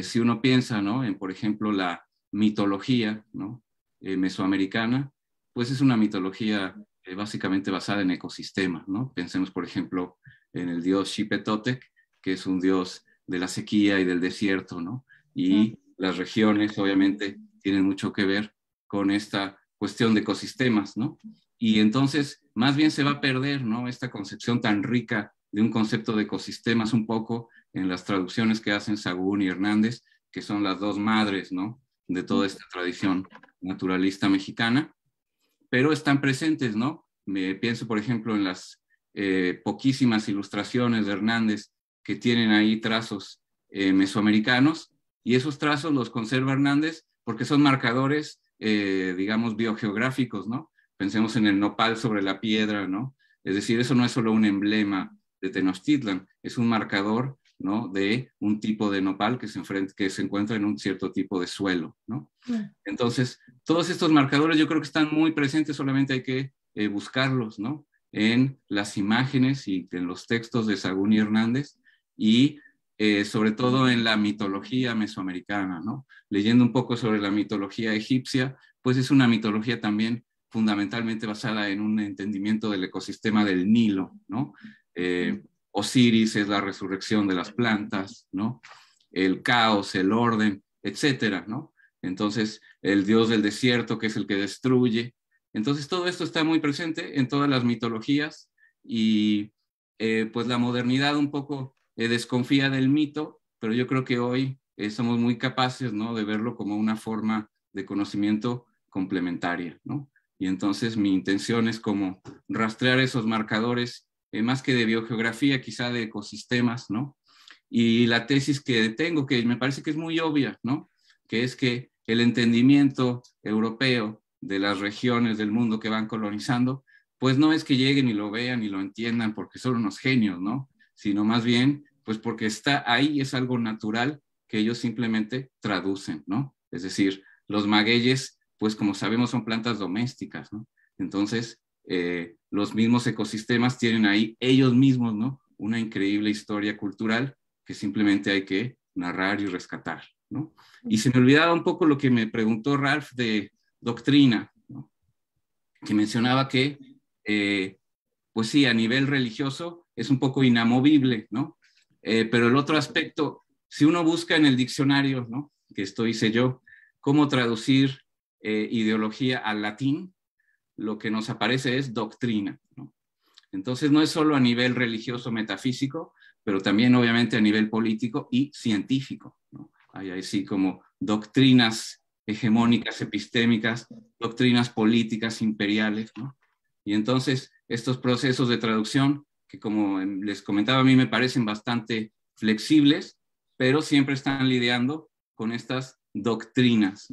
si uno piensa, ¿no? En, por ejemplo, la mitología, ¿no? mesoamericana, pues es una mitología eh, básicamente basada en ecosistemas, ¿no? Pensemos, por ejemplo, en el dios Xipetotec, que es un dios de la sequía y del desierto, ¿no? Y las regiones, obviamente, tienen mucho que ver con esta cuestión de ecosistemas, ¿no? Y entonces, más bien se va a perder, ¿no? Esta concepción tan rica de un concepto de ecosistemas un poco en las traducciones que hacen Sagún y Hernández, que son las dos madres, ¿no? De toda esta tradición naturalista mexicana pero están presentes, ¿no? Me pienso, por ejemplo, en las eh, poquísimas ilustraciones de Hernández que tienen ahí trazos eh, mesoamericanos y esos trazos los conserva Hernández porque son marcadores, eh, digamos, biogeográficos, ¿no? Pensemos en el nopal sobre la piedra, ¿no? Es decir, eso no es solo un emblema de Tenochtitlan, es un marcador ¿no? de un tipo de nopal que se, enfrenta, que se encuentra en un cierto tipo de suelo. ¿no? Mm. Entonces, todos estos marcadores yo creo que están muy presentes, solamente hay que eh, buscarlos ¿no? en las imágenes y en los textos de Sagún y Hernández y eh, sobre todo en la mitología mesoamericana. ¿no? Leyendo un poco sobre la mitología egipcia, pues es una mitología también fundamentalmente basada en un entendimiento del ecosistema del Nilo, ¿no? Eh, mm. Osiris es la resurrección de las plantas, ¿no? El caos, el orden, etcétera, ¿no? Entonces, el dios del desierto, que es el que destruye. Entonces, todo esto está muy presente en todas las mitologías y eh, pues la modernidad un poco eh, desconfía del mito, pero yo creo que hoy eh, somos muy capaces, ¿no? De verlo como una forma de conocimiento complementaria, ¿no? Y entonces mi intención es como rastrear esos marcadores eh, más que de biogeografía, quizá de ecosistemas, ¿no? Y la tesis que tengo, que me parece que es muy obvia, ¿no? Que es que el entendimiento europeo de las regiones del mundo que van colonizando, pues no es que lleguen y lo vean y lo entiendan porque son unos genios, ¿no? Sino más bien, pues porque está ahí, es algo natural que ellos simplemente traducen, ¿no? Es decir, los magueyes, pues como sabemos, son plantas domésticas, ¿no? Entonces, eh, los mismos ecosistemas tienen ahí ellos mismos, ¿no? Una increíble historia cultural que simplemente hay que narrar y rescatar, Y se me olvidaba un poco lo que me preguntó Ralph de doctrina, que mencionaba que, eh, pues sí, a nivel religioso es un poco inamovible, ¿no? Eh, pero el otro aspecto, si uno busca en el diccionario, Que esto hice yo, cómo traducir eh, ideología al latín, lo que nos aparece es doctrina. Entonces, no es solo a nivel religioso, metafísico, pero también obviamente a nivel político y científico. Hay así como doctrinas hegemónicas, epistémicas, doctrinas políticas, imperiales. Y entonces, estos procesos de traducción, que como les comentaba, a mí me parecen bastante flexibles, pero siempre están lidiando con estas doctrinas,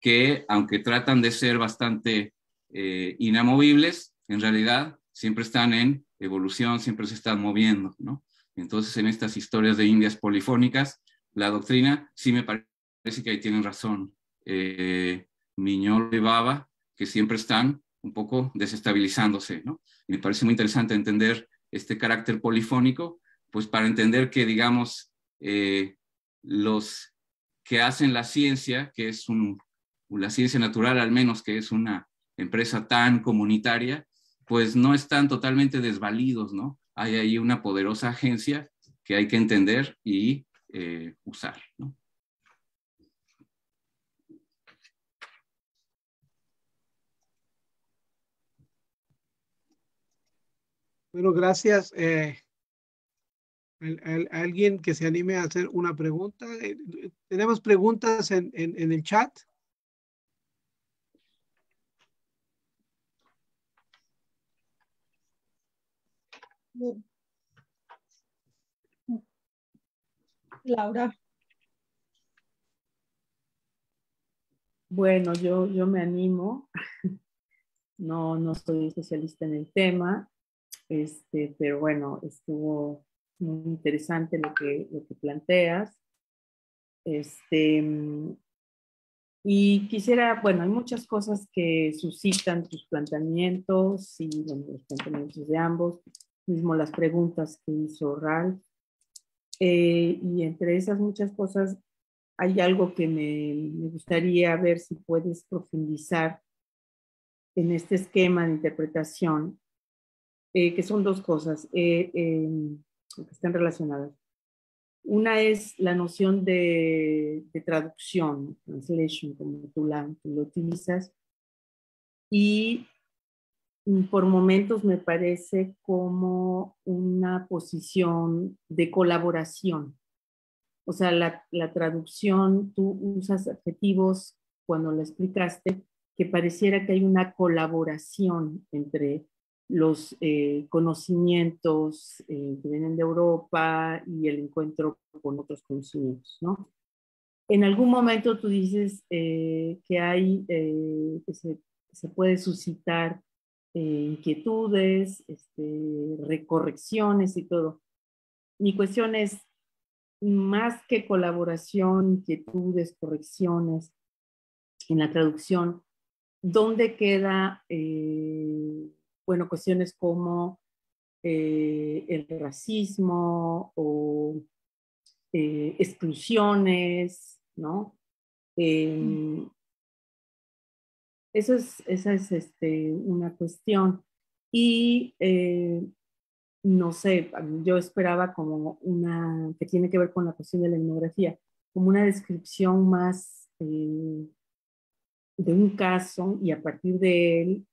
que aunque tratan de ser bastante eh, inamovibles, en realidad siempre están en evolución, siempre se están moviendo, Entonces, en estas historias de indias polifónicas, la doctrina sí me parece que ahí tienen razón. Eh, Miñol y Baba, que siempre están un poco desestabilizándose, me parece muy interesante entender este carácter polifónico, pues para entender que, digamos, eh, los que hacen la ciencia, que es un, la ciencia natural al menos, que es una empresa tan comunitaria, pues no están totalmente desvalidos, ¿no? Hay ahí una poderosa agencia que hay que entender y eh, usar, ¿no? Bueno, gracias. Eh, alguien que se anime a hacer una pregunta. Eh, tenemos preguntas en, en el chat. Laura. Bueno, yo, yo me animo. No, no soy especialista en el tema, este, pero bueno, estuvo muy interesante lo que, lo que planteas. Este, y quisiera, bueno, hay muchas cosas que suscitan tus planteamientos y bueno, los planteamientos de ambos mismo las preguntas que hizo Ralph. Eh, y entre esas muchas cosas hay algo que me, me, gustaría ver si puedes profundizar en este esquema de interpretación, eh, que son dos cosas eh, em, que están relacionadas. Una es la noción de, de traducción, translation, como tú, la, lo utilizas, y Mm, por momentos me parece como una posición de colaboración. O sea, la, traducción, tú usas adjetivos cuando la explicaste, que pareciera que hay una colaboración entre los eh, conocimientos eh, que vienen de Europa y el encuentro con otros conocimientos, ¿no? En algún momento tú dices eh, que hay, que se, puede suscitar eh, inquietudes, este, recorrecciones y todo. Mi cuestión es, más que colaboración, inquietudes, correcciones en la traducción, ¿dónde queda, eh, bueno, cuestiones como eh, el racismo o exclusiones, ¿no? Mm. Em, es, esa es este, una cuestión. Y eh, no sé, yo esperaba como una, que tiene que ver con la cuestión de la etnografía, como una descripción más eh, de un caso y a partir de él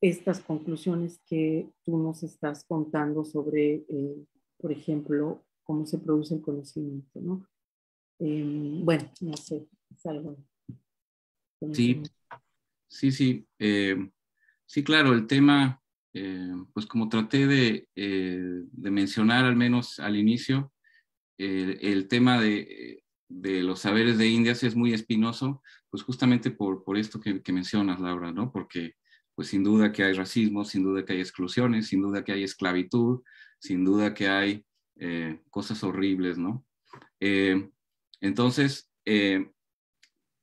estas conclusiones que tú nos estás contando sobre, eh, por ejemplo, cómo se produce el conocimiento, ¿no? Em, bueno, no sé, salvo. Sí, Sí, sí. Eh, sí, claro, el tema, eh, pues como traté eh, de, mencionar al menos al inicio, el tema de, los saberes de Indias es muy espinoso, pues justamente por, esto que, que, mencionas, Laura, ¿no? Porque pues sin duda que hay racismo, sin duda que hay exclusiones, sin duda que hay esclavitud, sin duda que hay cosas horribles, ¿no? entonces,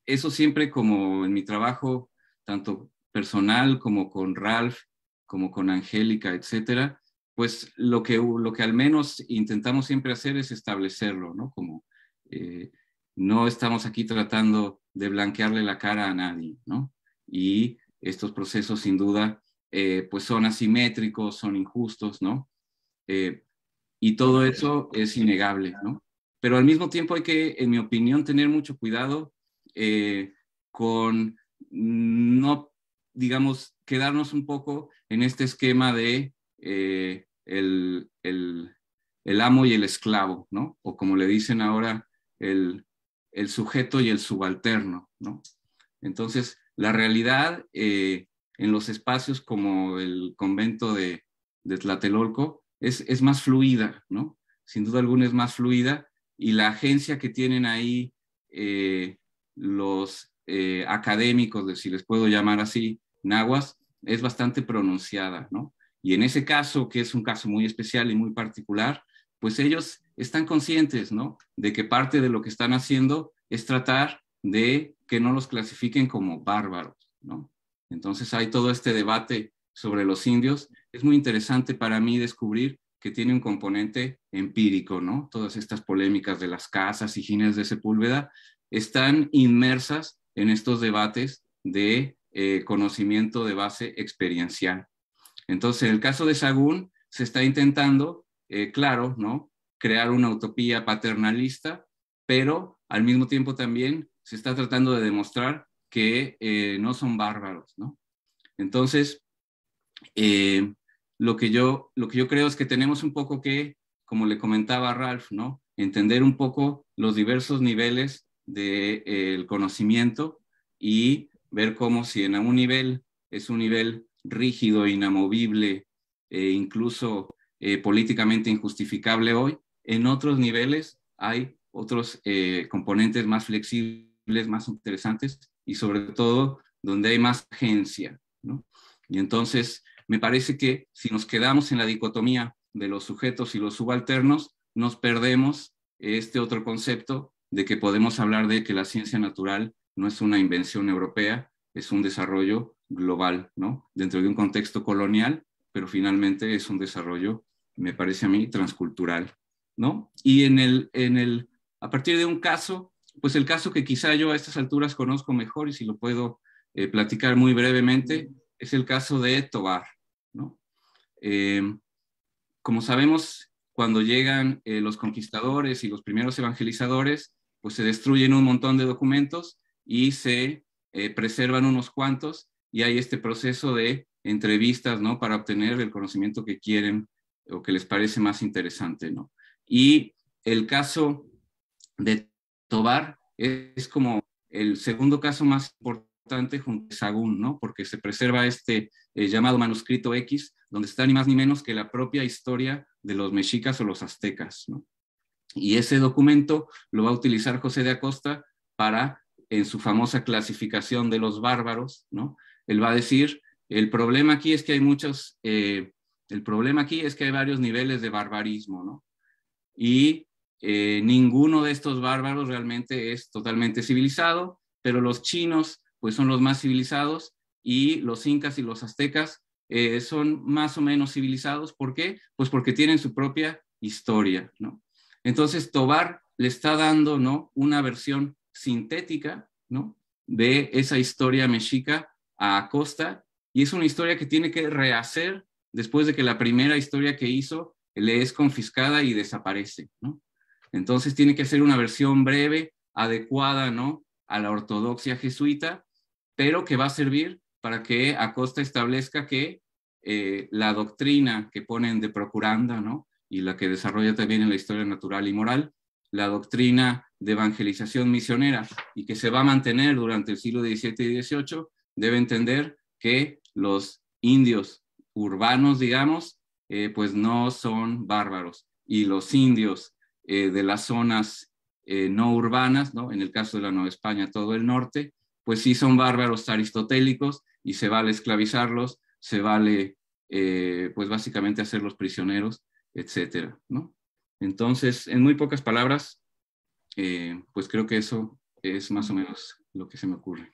eso siempre como en mi trabajo tanto personal como con Ralph, como con Angélica, etcétera, pues lo que, lo que al menos intentamos siempre hacer es establecerlo, ¿no? Como eh, no estamos aquí tratando de blanquearle la cara a nadie, ¿no? Y estos procesos sin duda eh, pues son asimétricos, son injustos, ¿no? Eh, y todo eso es innegable, ¿no? Pero al mismo tiempo hay que, en mi opinión, tener mucho cuidado eh, con no, digamos, quedarnos un poco en este esquema de eh, el, amo y el esclavo, ¿no? O como le dicen ahora, el, sujeto y el subalterno, ¿no? Entonces, la realidad eh, en los espacios como el convento de, Tlatelolco es, es, más fluida, ¿no? Sin duda alguna es más fluida y la agencia que tienen ahí eh, los eh, académicos, de, si les puedo llamar así, naguas, es bastante pronunciada, ¿no? Y en ese caso, que es un caso muy especial y muy particular, pues ellos están conscientes, ¿no? De que parte de lo que están haciendo es tratar de que no los clasifiquen como bárbaros, ¿no? Entonces hay todo este debate sobre los indios. Es muy interesante para mí descubrir que tiene un componente empírico, ¿no? Todas estas polémicas de las casas y Gines de Sepúlveda están inmersas en estos debates de eh, conocimiento de base experiencial. Entonces, en el caso de Sagún, se está intentando, eh, claro, ¿no? crear una utopía paternalista, pero al mismo tiempo también se está tratando de demostrar que eh, no son bárbaros. Entonces, lo, que yo, lo que yo creo es que tenemos un poco que, como le comentaba Ralph, ¿no? entender un poco los diversos niveles del conocimiento y ver cómo si en un nivel es un nivel rígido, inamovible, e incluso eh, políticamente injustificable hoy, en otros niveles hay otros eh, componentes más flexibles, más interesantes y sobre todo donde hay más agencia. Y entonces me parece que si nos quedamos en la dicotomía de los sujetos y los subalternos, nos perdemos este otro concepto de que podemos hablar de que la ciencia natural no es una invención europea, es un desarrollo global, ¿no? Dentro de un contexto colonial, pero finalmente es un desarrollo, me parece a mí, transcultural, ¿no? Y en el, en el, a partir de un caso, pues el caso que quizá yo a estas alturas conozco mejor y si lo puedo eh, platicar muy brevemente, es el caso de Tobar, ¿no? Eh, como sabemos, cuando llegan eh, los conquistadores y los primeros evangelizadores, pues se destruyen un montón de documentos y se eh, preservan unos cuantos y hay este proceso de entrevistas, ¿no? Para obtener el conocimiento que quieren o que les parece más interesante, ¿no? Y el caso de Tobar es como el segundo caso más importante junto a Sagún, ¿no? Porque se preserva este eh, llamado manuscrito X, donde está ni más ni menos que la propia historia de los mexicas o los aztecas, ¿no? Y ese documento lo va a utilizar José de Acosta para, en su famosa clasificación de los bárbaros, ¿no? Él va a decir, el problema aquí es que hay muchos, eh, el problema aquí es que hay varios niveles de barbarismo, ¿no? Y eh, ninguno de estos bárbaros realmente es totalmente civilizado, pero los chinos, pues son los más civilizados y los incas y los aztecas eh, son más o menos civilizados. ¿Por qué? Pues porque tienen su propia historia, ¿no? Entonces, Tobar le está dando ¿no? una versión sintética ¿no? de esa historia mexica a Acosta, y es una historia que tiene que rehacer después de que la primera historia que hizo le es confiscada y desaparece. ¿no? Entonces, tiene que ser una versión breve, adecuada ¿no? a la ortodoxia jesuita, pero que va a servir para que Acosta establezca que eh, la doctrina que ponen de procuranda, ¿no? y la que desarrolla también en la historia natural y moral, la doctrina de evangelización misionera y que se va a mantener durante el siglo XVII y XVIII, debe entender que los indios urbanos, digamos, eh, pues no son bárbaros y los indios eh, de las zonas eh, no urbanas, en el caso de la Nueva España, todo el norte, pues sí son bárbaros aristotélicos y se vale esclavizarlos, se vale pues básicamente hacerlos prisioneros etcétera, ¿no? Entonces, en muy pocas palabras, eh, pues creo que eso es más o menos lo que se me ocurre.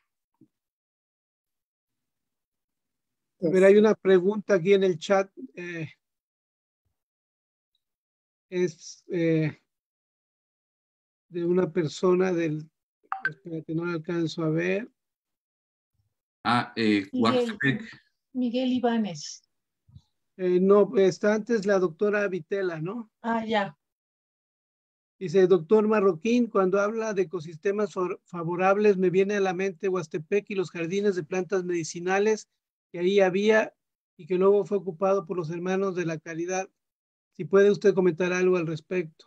A ver, hay una pregunta aquí en el chat. Eh, es eh, de una persona del... que no alcanzo a ver. Ah, Miguel, Miguel Ibáñez. Eh, no, está antes la doctora Vitela, ¿no? Ah, ya. Dice, doctor Marroquín, cuando habla de ecosistemas favorables, me viene a la mente Huastepec y los jardines de plantas medicinales que ahí había y que luego fue ocupado por los hermanos de la calidad. Si puede usted comentar algo al respecto.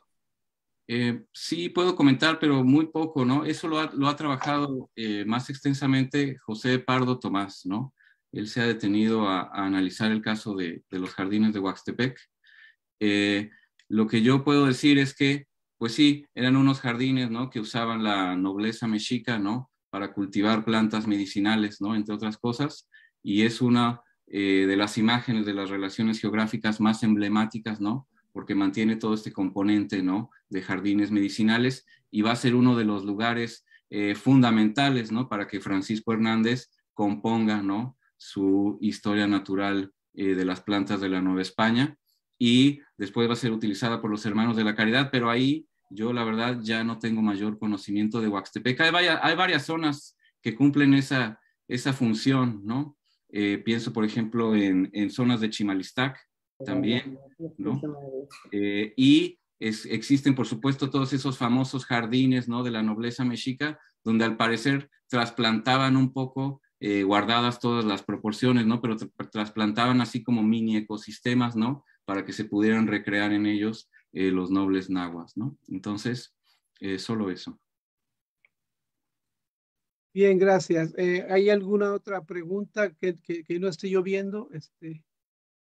Eh, sí, puedo comentar, pero muy poco, ¿no? Eso lo ha, trabajado eh, más extensamente José Pardo Tomás, ¿no? Él se ha detenido a, analizar el caso de, los jardines de Huaxtepec. Eh, lo que yo puedo decir es que, pues sí, eran unos jardines ¿no? que usaban la nobleza mexica ¿no? para cultivar plantas medicinales, ¿no? entre otras cosas, y es una eh, de las imágenes de las relaciones geográficas más emblemáticas, ¿no? porque mantiene todo este componente ¿no? de jardines medicinales y va a ser uno de los lugares eh, fundamentales ¿no? para que Francisco Hernández componga ¿no? su historia natural eh, de las plantas de la Nueva España y después va a ser utilizada por los hermanos de la caridad, pero ahí yo la verdad ya no tengo mayor conocimiento de Huaxtepec. Hay, hay varias zonas que cumplen esa, función, ¿no? Eh, pienso, por ejemplo, en, zonas de Chimalistac también, ¿no? Eh, y existen, por supuesto, todos esos famosos jardines, ¿no? De la nobleza mexica, donde al parecer trasplantaban un poco eh, guardadas todas las proporciones, ¿no? Pero trasplantaban así como mini ecosistemas, ¿no? Para que se pudieran recrear en ellos eh, los nobles nahuas, ¿no? Entonces, eh, solo eso. Bien, gracias. ¿Hay alguna otra pregunta que, no esté yo viendo? Este,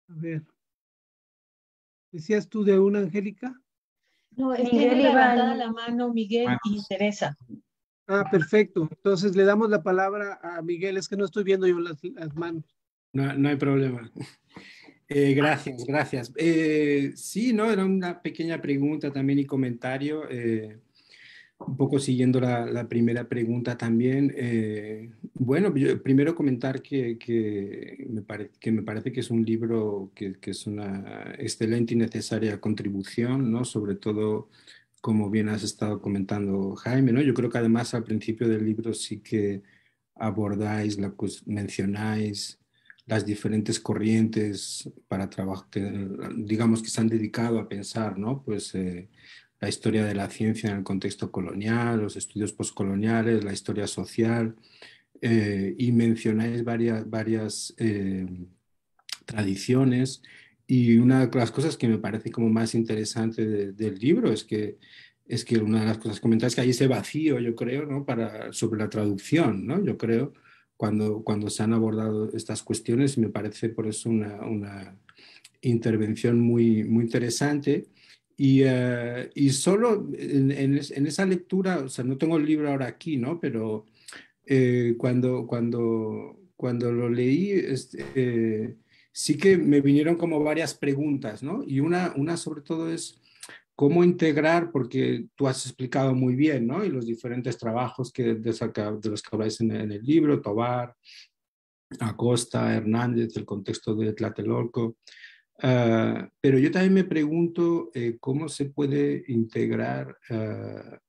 a ver. ¿Decías tú de una, Angélica? No, Miguel levantada la mano, Miguel, y Teresa. Ah, perfecto. Entonces le damos la palabra a Miguel. Es que no estoy viendo yo las, manos. No, hay problema. Eh, gracias, gracias. Eh, sí, no, era una pequeña pregunta también y comentario. Eh, un poco siguiendo la, primera pregunta también. bueno, primero comentar que, me parece que es un libro que, que, es una excelente y necesaria contribución, ¿no? Sobre todo como bien has estado comentando, Jaime, ¿no? Yo creo que además al principio del libro sí que abordáis, mencionáis las diferentes corrientes para trabajar, que, digamos, que se han dedicado a pensar, Pues eh, la historia de la ciencia en el contexto colonial, los estudios postcoloniales, la historia social, eh, y mencionáis varias, varias eh, tradiciones y una de las cosas que me parece como más interesante del libro es que, es que una de las cosas comentadas es que hay ese vacío, yo creo, ¿no? Para, sobre la traducción, ¿no? Yo creo, cuando, cuando se han abordado estas cuestiones, me parece por eso una, una intervención muy, muy interesante. Y, eh, y solo en, en, esa lectura, o sea, no tengo el libro ahora aquí, ¿no? Pero eh, cuando, cuando, cuando lo leí... Este, eh, sí que me vinieron como varias preguntas, ¿no? Y una, una sobre todo es cómo integrar, porque tú has explicado muy bien, ¿no? Y los diferentes trabajos que, de, los que habláis en, el libro, Tobar, Acosta, Hernández, el contexto de Tlatelolco. Ah, pero yo también me pregunto eh, cómo se puede integrar ah,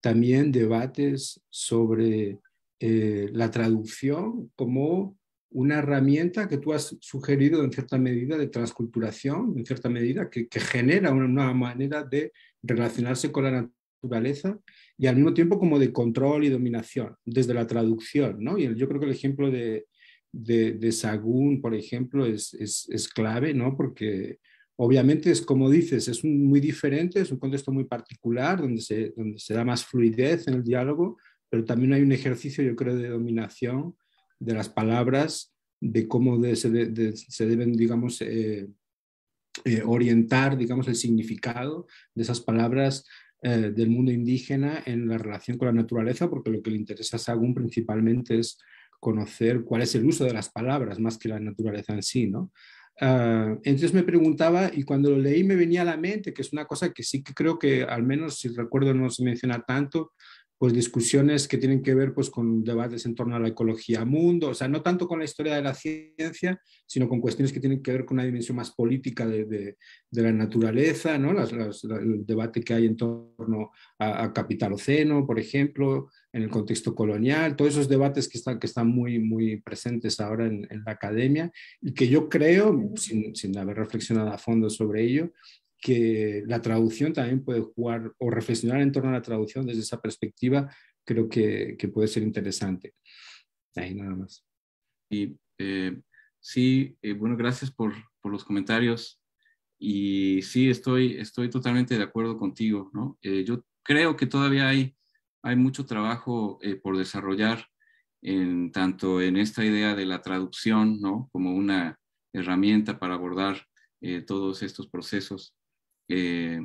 también debates sobre eh, la traducción como una herramienta que tú has sugerido en cierta medida de transculturación, en cierta medida, que, genera una, nueva manera de relacionarse con la naturaleza y al mismo tiempo como de control y dominación, desde la traducción. ¿no? Y yo creo que el ejemplo de, de, Sagún, por ejemplo, es, es, es, clave, ¿no? porque obviamente es como dices, es muy diferente, es un contexto muy particular, donde donde se da más fluidez en el diálogo, pero también hay un ejercicio, yo creo, de dominación de las palabras, de cómo se, deben, digamos, eh, eh, orientar, digamos, el significado de esas palabras eh, del mundo indígena en la relación con la naturaleza, porque lo que le interesa a Sagún principalmente es conocer cuál es el uso de las palabras más que la naturaleza en sí, ¿no? Ah, entonces me preguntaba y cuando lo leí me venía a la mente que es una cosa que sí que creo que al menos si recuerdo no se menciona tanto pues discusiones que tienen que ver pues con debates en torno a la ecología mundo, o sea, no tanto con la historia de la ciencia, sino con cuestiones que tienen que ver con una dimensión más política de, la naturaleza, ¿no? el debate que hay en torno a, a capitaloceno, por ejemplo, en el contexto colonial, todos esos debates que están, que están muy, muy presentes ahora en, la academia y que yo creo, sin, sin haber reflexionado a fondo sobre ello, que la traducción también puede jugar o reflexionar en torno a la traducción desde esa perspectiva, creo que, que puede ser interesante. Ahí nada más. Y eh, sí, eh, bueno, gracias por, por, los comentarios. Y sí, estoy, estoy totalmente de acuerdo contigo, ¿no? Eh, yo creo que todavía hay, hay mucho trabajo por desarrollar, en, tanto en esta idea de la traducción, ¿no? Como una herramienta para abordar todos estos procesos. Eh,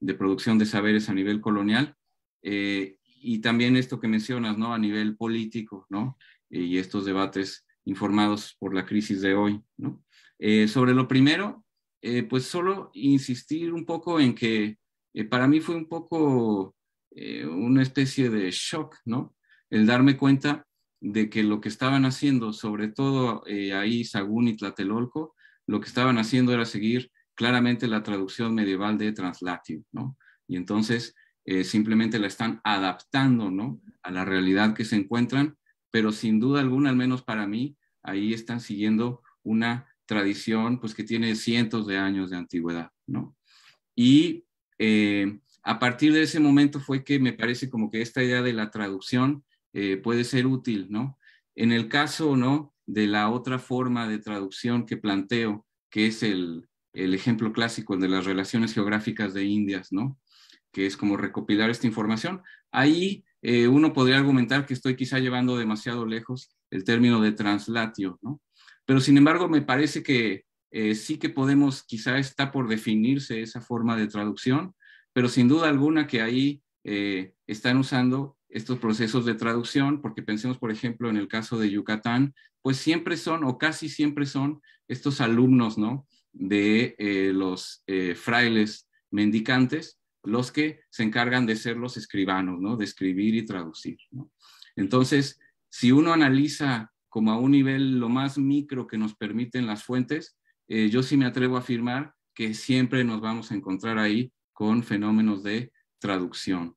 de producción de saberes a nivel colonial. Eh, y también esto que mencionas, ¿no? A nivel político, ¿no? Eh, y estos debates informados por la crisis de hoy, sobre lo primero, pues solo insistir un poco en que para mí fue un poco una especie de shock, ¿no? El darme cuenta de que lo que estaban haciendo, sobre todo ahí Sagún y Tlatelolco, lo que estaban haciendo era seguir claramente la traducción medieval de translatio, ¿no? Y entonces eh, simplemente la están adaptando, ¿no? A la realidad que se encuentran, pero sin duda alguna, al menos para mí, ahí están siguiendo una tradición, pues que tiene cientos de años de antigüedad, ¿no? Y eh, a partir de ese momento fue que me parece como que esta idea de la traducción eh, puede ser útil, ¿no? En el caso, ¿no? De la otra forma de traducción que planteo, que es el, el ejemplo clásico, de las relaciones geográficas de Indias, ¿no? Que es como recopilar esta información. Ahí eh, uno podría argumentar que estoy quizá llevando demasiado lejos el término de translatio, ¿no? Pero sin embargo, me parece que eh, sí que podemos, quizá está por definirse esa forma de traducción, pero sin duda alguna que ahí eh, están usando estos procesos de traducción, porque pensemos, por ejemplo, en el caso de Yucatán, pues siempre son o casi siempre son estos alumnos, ¿no? de eh, los eh, frailes mendicantes, los que se encargan de ser los escribanos, ¿no? de escribir y traducir. Entonces, si uno analiza como a un nivel lo más micro que nos permiten las fuentes, eh, yo sí me atrevo a afirmar que siempre nos vamos a encontrar ahí con fenómenos de traducción.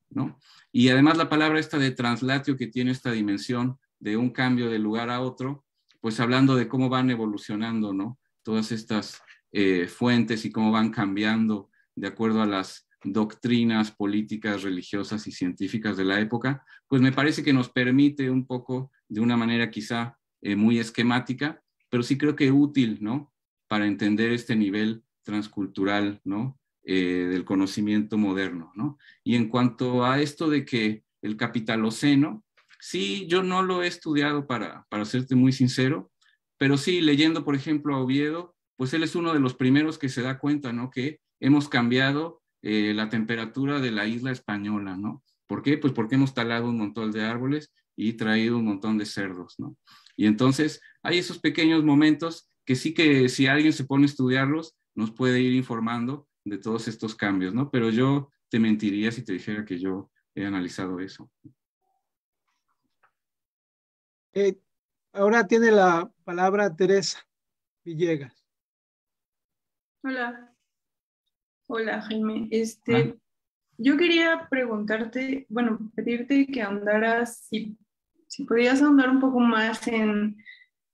Y además la palabra esta de translatio que tiene esta dimensión de un cambio de lugar a otro, pues hablando de cómo van evolucionando ¿no? todas estas eh, fuentes y cómo van cambiando de acuerdo a las doctrinas políticas, religiosas y científicas de la época, pues me parece que nos permite un poco, de una manera quizá eh, muy esquemática, pero sí creo que útil, ¿no? Para entender este nivel transcultural, ¿no? Eh, del conocimiento moderno, ¿no? Y en cuanto a esto de que el capitaloceno, sí, yo no lo he estudiado para, para serte muy sincero, pero sí, leyendo, por ejemplo, a Oviedo, pues él es uno de los primeros que se da cuenta, ¿no? Que hemos cambiado eh, la temperatura de la isla española, ¿no? ¿Por qué? Pues porque hemos talado un montón de árboles y traído un montón de cerdos, ¿no? Y entonces hay esos pequeños momentos que sí que si alguien se pone a estudiarlos, nos puede ir informando de todos estos cambios, ¿no? Pero yo te mentiría si te dijera que yo he analizado eso. Eh, ahora tiene la palabra Teresa Villegas. Hola. Hola, Jaime. Este, ah. Yo quería preguntarte, bueno, pedirte que andaras, si, si podías ahondar un poco más en,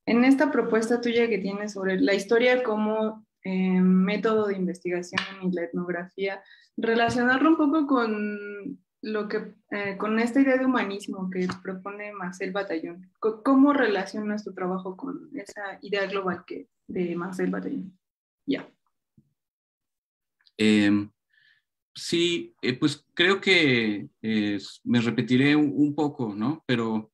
esta propuesta tuya que tienes sobre la historia como eh, método de investigación y la etnografía, relacionarlo un poco con lo que eh, con esta idea de humanismo que propone Marcel Batallón. ¿Cómo relacionas tu trabajo con esa idea global que, de Marcel Batallón? Ya. Em, sí, eh, pues creo que eh, me repetiré un, poco, ¿no? Pero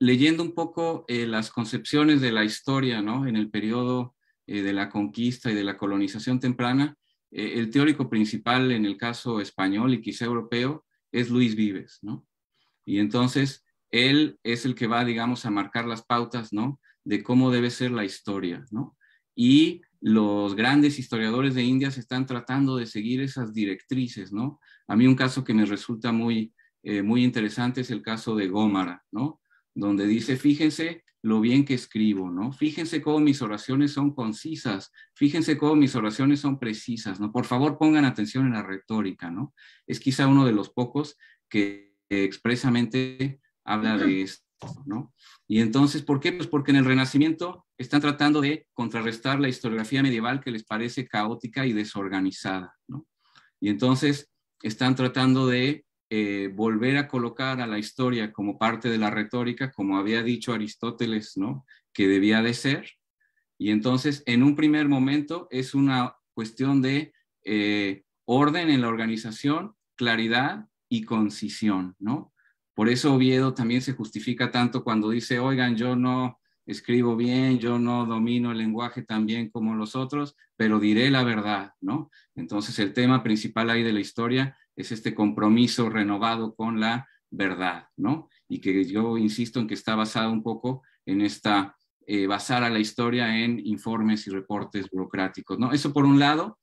leyendo un poco eh, las concepciones de la historia, ¿no? En el periodo de la conquista y de la colonización temprana, el teórico principal en el caso español y quizá europeo es Luis Vives, ¿no? Y entonces él es el que va, digamos, a marcar las pautas, ¿no? De cómo debe ser la historia, ¿no? Y los grandes historiadores de India se están tratando de seguir esas directrices, ¿no? A mí un caso que me resulta muy, eh, muy interesante es el caso de Gómara, ¿no? Donde dice, fíjense lo bien que escribo, ¿no? Fíjense cómo mis oraciones son concisas, fíjense cómo mis oraciones son precisas, ¿no? Por favor, pongan atención en la retórica, ¿no? Es quizá uno de los pocos que expresamente habla de esto y entonces, ¿por qué? Pues porque en el Renacimiento están tratando de contrarrestar la historiografía medieval que les parece caótica y desorganizada, Y entonces están tratando de eh, volver a colocar a la historia como parte de la retórica, como había dicho Aristóteles, ¿no? Que debía de ser. Y entonces, en un primer momento, es una cuestión de eh, orden en la organización, claridad y concisión, ¿no? Por eso Oviedo también se justifica tanto cuando dice, oigan, yo no escribo bien, yo no domino el lenguaje tan bien como los otros, pero diré la verdad, ¿no? Entonces el tema principal ahí de la historia es este compromiso renovado con la verdad, ¿no? Y que yo insisto en que está basado un poco en esta, eh, basar a la historia en informes y reportes burocráticos, ¿no? Eso por un lado,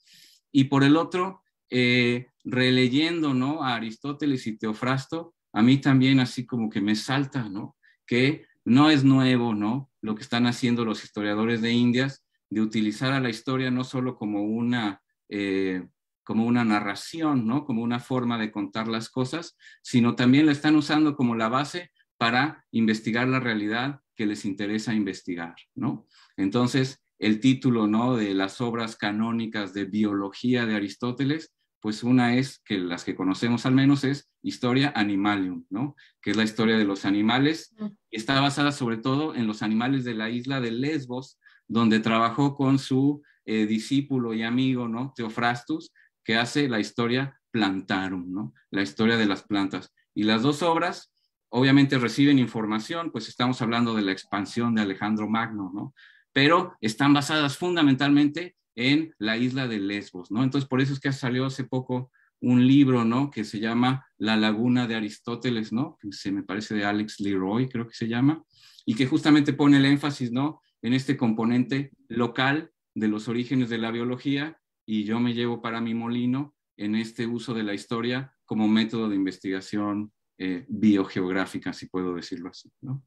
y por el otro, eh, releyendo, ¿no? A Aristóteles y Teofrasto, a mí también así como que me salta, ¿no? Que no es nuevo, ¿no? Lo que están haciendo los historiadores de Indias, de utilizar a la historia no solo como una, eh, como una narración, ¿no? Como una forma de contar las cosas, sino también la están usando como la base para investigar la realidad que les interesa investigar, ¿no? Entonces, el título, ¿no? De las obras canónicas de biología de Aristóteles pues una es que las que conocemos al menos es Historia Animalium, ¿no? Que es la historia de los animales. y Está basada sobre todo en los animales de la isla de Lesbos, donde trabajó con su eh, discípulo y amigo, ¿no? Teofrastus, que hace la historia Plantarum, ¿no? La historia de las plantas. Y las dos obras, obviamente, reciben información, pues estamos hablando de la expansión de Alejandro Magno, ¿no? Pero están basadas fundamentalmente en la isla de Lesbos, ¿no? Entonces, por eso es que salió hace poco un libro, ¿no? Que se llama La Laguna de Aristóteles, ¿no? Que se me parece de Alex Leroy, creo que se llama, y que justamente pone el énfasis, ¿no? En este componente local de los orígenes de la biología y yo me llevo para mi molino en este uso de la historia como método de investigación eh, biogeográfica, si puedo decirlo así, ¿no?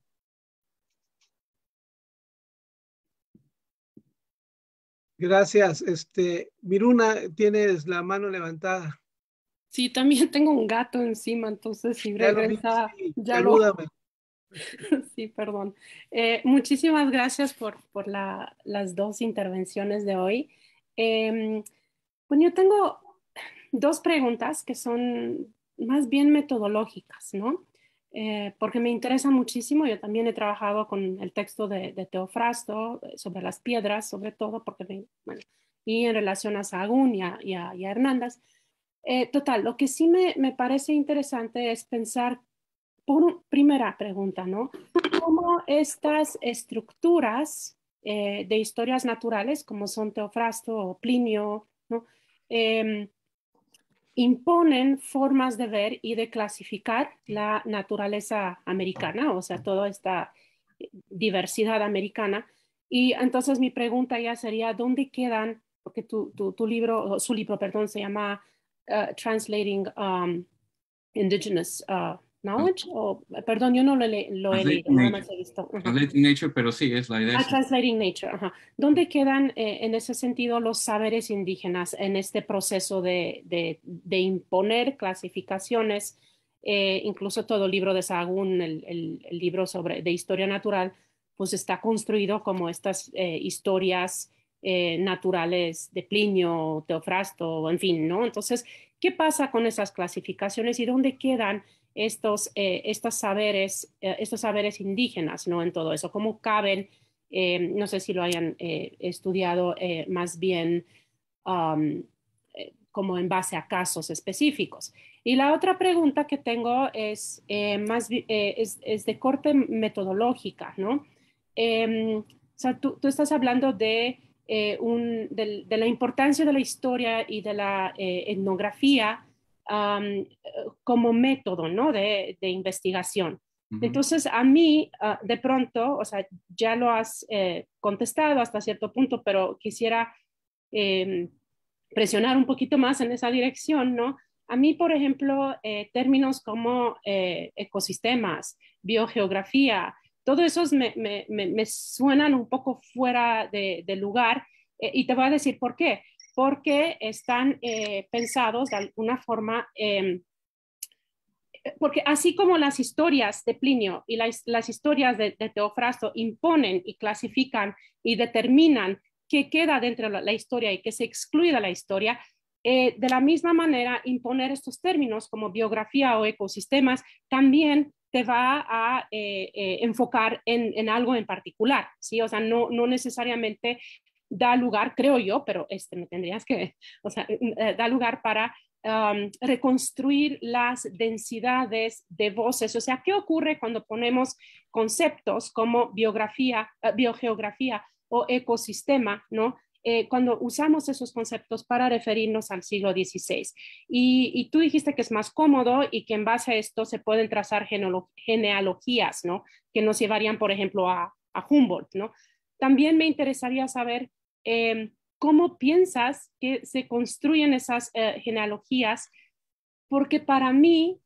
Gracias. Este, Miruna, tienes la mano levantada. Sí, también tengo un gato encima, entonces si regresa, ya sí, perdón. Eh, muchísimas gracias por, las dos intervenciones de hoy. bueno, em, pues yo tengo dos preguntas que son más bien metodológicas, ¿no? Eh, porque me interesa muchísimo. Yo también he trabajado con el texto de, Teofrasto eh, sobre las piedras, sobre todo, porque bueno, y en relación a Sahagún y a, Hernández. Eh, total, lo que sí me, me, parece interesante es pensar, por primera pregunta, ¿no? ¿Cómo estas estructuras de historias naturales, como son Teofrasto o Plinio, ¿no? Em, imponen formas de ver y de clasificar la naturaleza americana, o sea, toda esta diversidad americana. Y entonces mi pregunta ya sería, ¿dónde quedan? Porque tu, libro, su libro, perdón, se llama eh, Translating um, Indigenous uh, knowledge, o perdón, yo no lo, lo he leído, más visto. Translating Nature, pero sí, es la idea. Ah, translating Nature, ¿Dónde quedan eh, en ese sentido los saberes indígenas en este proceso de, de, imponer clasificaciones? Eh, incluso todo el libro de Sahagún, el, libro sobre, de historia natural, pues está construido como estas eh, historias naturales de Plinio, Teofrasto, en fin, ¿no? Entonces, ¿qué pasa con esas clasificaciones y dónde quedan estos, eh, estos, saberes, eh, estos saberes indígenas ¿no? en todo eso, cómo caben, eh, no sé si lo hayan estudiado más bien um, como en base a casos específicos. Y la otra pregunta que tengo es, más, es, es, de corte metodológica, ¿no? Em, o sea, tú, tú, estás hablando de, un, de, de, la importancia de la historia y de la etnografía como método ¿no? de, de investigación. Entonces, a mí, ah, de pronto, o sea, ya lo has eh, contestado hasta cierto punto, pero quisiera em, presionar un poquito más en esa dirección, ¿no? A mí, por ejemplo, eh, términos como eh, ecosistemas, biogeografía, todo esos me, me, suenan un poco fuera de, lugar y te voy a decir por qué porque están pensados de alguna forma eh, porque así como las historias de Plinio y las, historias de, de, Teofrasto imponen y clasifican y determinan qué queda dentro de la historia y qué se excluye de la historia, eh, de la misma manera imponer estos términos como biografía o ecosistemas también te va a eh, eh, enfocar en, algo en particular, ¿sí? O sea, no, necesariamente da lugar, creo yo, pero este, me tendrías que, o sea, da lugar para reconstruir las densidades de voces. O sea, ¿qué ocurre cuando ponemos conceptos como biografía, eh, biogeografía o ecosistema, ¿no? Eh, cuando usamos esos conceptos para referirnos al siglo XVI. Y, tú dijiste que es más cómodo y que en base a esto se pueden trazar genealogías, ¿no? Que nos llevarían, por ejemplo, a, Humboldt, ¿no? También me interesaría saber em, cómo piensas que se construyen esas eh, genealogías, porque para mí,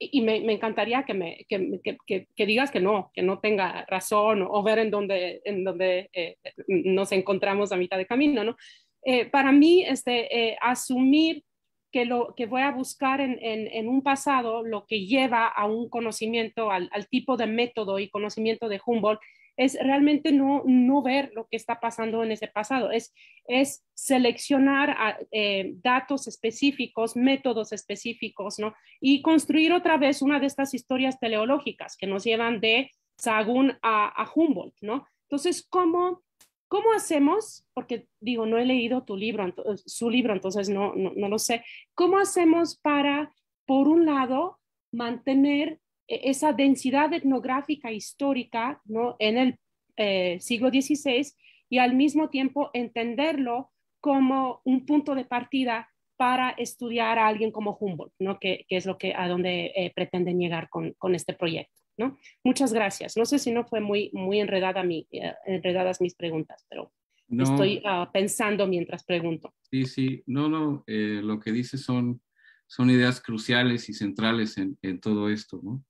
y, me, encantaría que, me, que, digas que no, que no tenga razón o, ver en dónde, en dónde eh, nos encontramos a mitad de camino, ¿no? Eh, para mí, este, asumir que, lo, que voy a buscar en, en, un pasado lo que lleva a un conocimiento, al, al tipo de método y conocimiento de Humboldt, es realmente no, no ver lo que está pasando en ese pasado, es, es seleccionar ah, eh, datos específicos, métodos específicos, ¿no? Y construir otra vez una de estas historias teleológicas que nos llevan de Sagún a, a Humboldt, ¿no? Entonces, ¿cómo, ¿cómo hacemos? Porque digo, no he leído tu libro, eh, su libro, entonces no, no, no lo sé. ¿Cómo hacemos para, por un lado, mantener e-, esa densidad etnográfica histórica ¿no? en el eh, siglo XVI y al mismo tiempo entenderlo como un punto de partida para estudiar a alguien como Humboldt, ¿no? que, que es lo que, a donde eh, pretenden llegar con, este proyecto. ¿no? Muchas gracias. No sé si no fue muy, muy enredada eh, enredadas mis preguntas, pero estoy ah, pensando mientras pregunto. Sí, sí, no, no, lo que dice son, son ideas cruciales y centrales en, en todo esto. ¿no?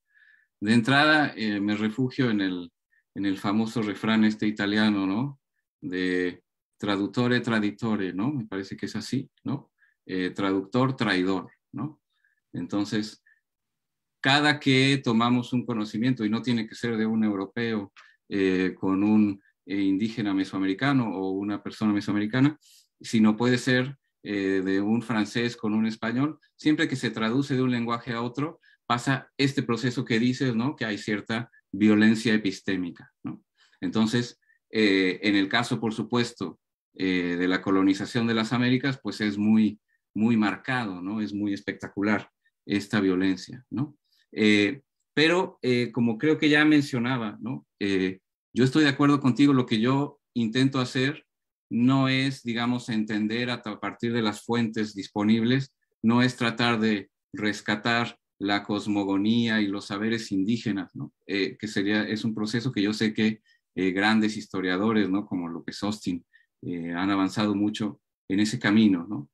De entrada, eh, me refugio en el, famoso refrán este italiano, ¿no? De traductore, traditore, ¿no? Me parece que es así, ¿no? Eh, traductor, traidor, ¿no? Entonces, cada que tomamos un conocimiento, y no tiene que ser de un europeo eh, con un indígena mesoamericano o una persona mesoamericana, sino puede ser de un francés con un español, siempre que se traduce de un lenguaje a otro, pasa este proceso que dices, ¿no? Que hay cierta violencia epistémica, ¿no? Entonces, eh, en el caso, por supuesto, eh, de la colonización de las Américas, pues es muy, muy marcado, ¿no? Es muy espectacular esta violencia, ¿no? Eh, pero, como creo que ya mencionaba, ¿no? yo estoy de acuerdo contigo, lo que yo intento hacer no es, digamos, entender a partir de las fuentes disponibles, no es tratar de rescatar la cosmogonía y los saberes indígenas, eh, que sería, es un proceso que yo sé que eh, grandes historiadores, ¿no? como López Austin, eh, han avanzado mucho en ese camino.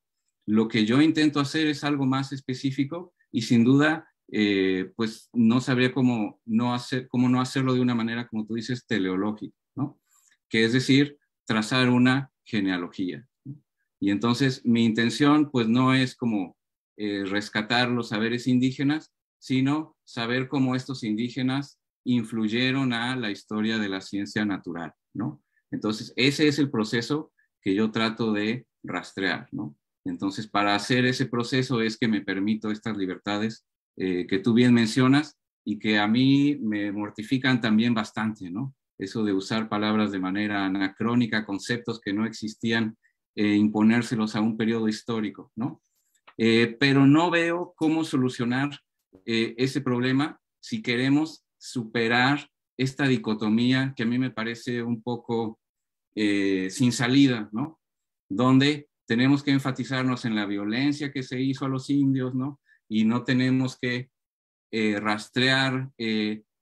Lo que yo intento hacer es algo más específico y sin duda, eh, pues no sabría cómo no, hacer, cómo no hacerlo de una manera, como tú dices, teleológica, que es decir, trazar una genealogía. Y entonces mi intención, pues no es como eh, rescatar los saberes indígenas, sino saber cómo estos indígenas influyeron a la historia de la ciencia natural, ¿no? Entonces, ese es el proceso que yo trato de rastrear, ¿no? Entonces, para hacer ese proceso es que me permito estas libertades eh, que tú bien mencionas y que a mí me mortifican también bastante, ¿no? Eso de usar palabras de manera anacrónica, conceptos que no existían, e imponérselos a un periodo histórico, ¿no? Eh, pero no veo cómo solucionar eh, ese problema si queremos superar esta dicotomía que a mí me parece un poco eh, sin salida, ¿no? Donde tenemos que enfatizarnos en la violencia que se hizo a los indios, ¿no? Y no tenemos que rastrear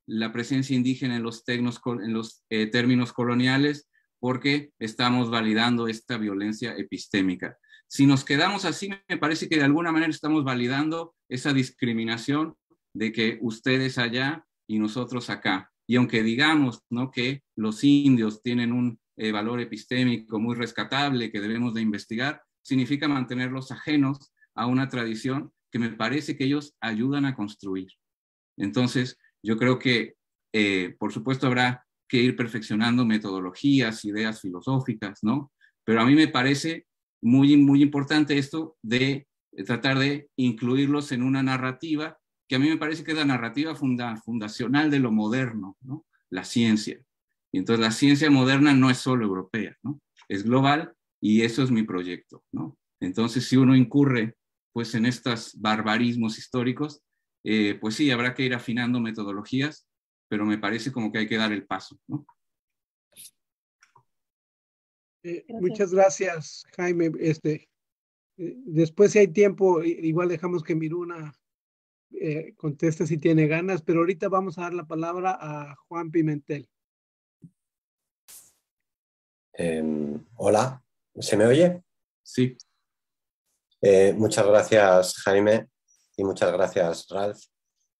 la presencia indígena en en los términos coloniales porque estamos validando esta violencia epistémica. Si nos quedamos así, me parece que de alguna manera estamos validando esa discriminación de que ustedes allá y nosotros acá. Y aunque digamos ¿no? que los indios tienen un eh, valor epistémico muy rescatable que debemos de investigar, significa mantenerlos ajenos a una tradición que me parece que ellos ayudan a construir. Entonces, yo creo que, eh, por supuesto, habrá que ir perfeccionando metodologías, ideas filosóficas, ¿no? Pero a mí me parece muy, importante esto de eh, tratar de incluirlos en una narrativa que a mí me parece que es la narrativa fundacional de lo moderno, la ciencia. Y entonces la ciencia moderna no es solo europea, es global y eso es mi proyecto. Entonces, si uno incurre pues, en estos barbarismos históricos, eh, pues sí, habrá que ir afinando metodologías, pero me parece como que hay que dar el paso. ¿no? Eh, muchas gracias, Jaime. Este, eh, después, si hay tiempo, igual dejamos que Miruna eh, conteste si tiene ganas, pero ahorita vamos a dar la palabra a Juan Pimentel. Em, hola, ¿se me oye? Sí. muchas gracias, Jaime, y muchas gracias, Ralf.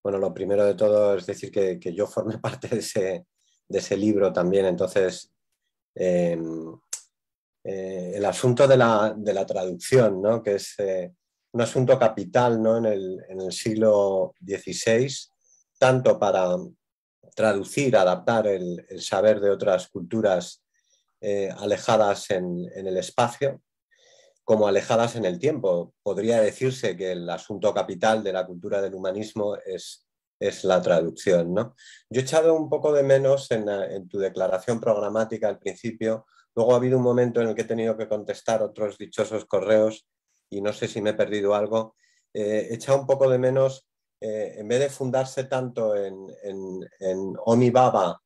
Bueno, lo primero de todo es decir que, yo formé parte de ese, de ese libro también, entonces em, eh, el asunto de la, traducción, ¿no? que es eh, un asunto capital ¿no? en, el, siglo XVI, tanto para traducir, adaptar el, saber de otras culturas eh, alejadas en, el espacio, como alejadas en el tiempo. Podría decirse que el asunto capital de la cultura del humanismo es, la traducción. ¿no? Yo he echado un poco de menos en tu declaración programática al principio Luego ha habido un momento en el que he tenido que contestar otros dichosos correos y no sé si me he perdido algo. Eh, he echado un poco de menos, eh, en vez de fundarse tanto en, en, Omibaba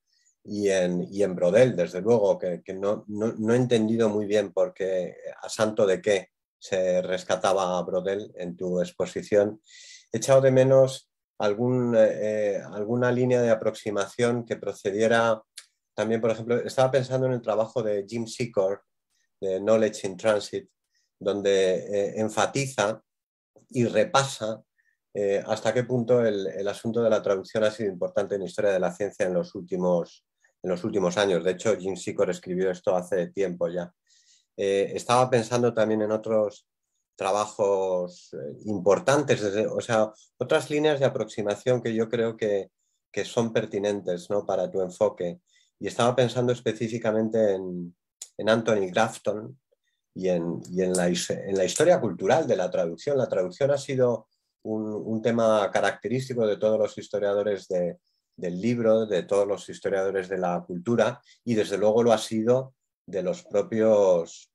y en, Brodel, desde luego, que, no, he entendido muy bien porque a santo de qué se rescataba a Brodel en tu exposición. He echado de menos eh, alguna línea de aproximación que procediera también, por ejemplo, estaba pensando en el trabajo de Jim Secor, de Knowledge in Transit, donde eh, enfatiza y repasa eh, hasta qué punto el, asunto de la traducción ha sido importante en la historia de la ciencia en los últimos, en los últimos años. De hecho, Jim Secor escribió esto hace tiempo ya. Eh, estaba pensando también en otros trabajos importantes, o sea, otras líneas de aproximación que yo creo que, son pertinentes para tu enfoque. Y estaba pensando específicamente en, Anthony Grafton y, en, en, la, en, la, historia cultural de la traducción. La traducción ha sido un, tema característico de todos los historiadores del libro, de todos los historiadores de la cultura y desde luego lo ha sido de los propios,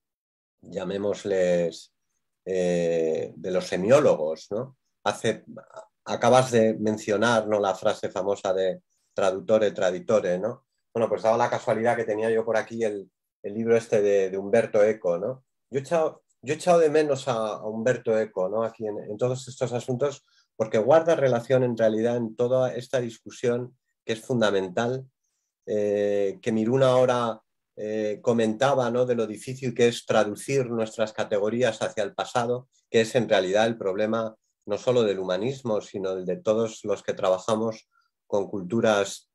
llamémosles, eh, de los semiólogos. Hace, acabas de mencionar la frase famosa de traductore, traditore, ¿no? Bueno, pues daba la casualidad que tenía yo por aquí el, libro este de, Humberto Eco, ¿no? Yo he echado, he echado de menos a, Humberto Eco, ¿no? Aquí en, todos estos asuntos, porque guarda relación en realidad en toda esta discusión que es fundamental, eh, que Miruna ahora eh, comentaba, ¿no? De lo difícil que es traducir nuestras categorías hacia el pasado, que es en realidad el problema no solo del humanismo, sino de todos los que trabajamos con culturas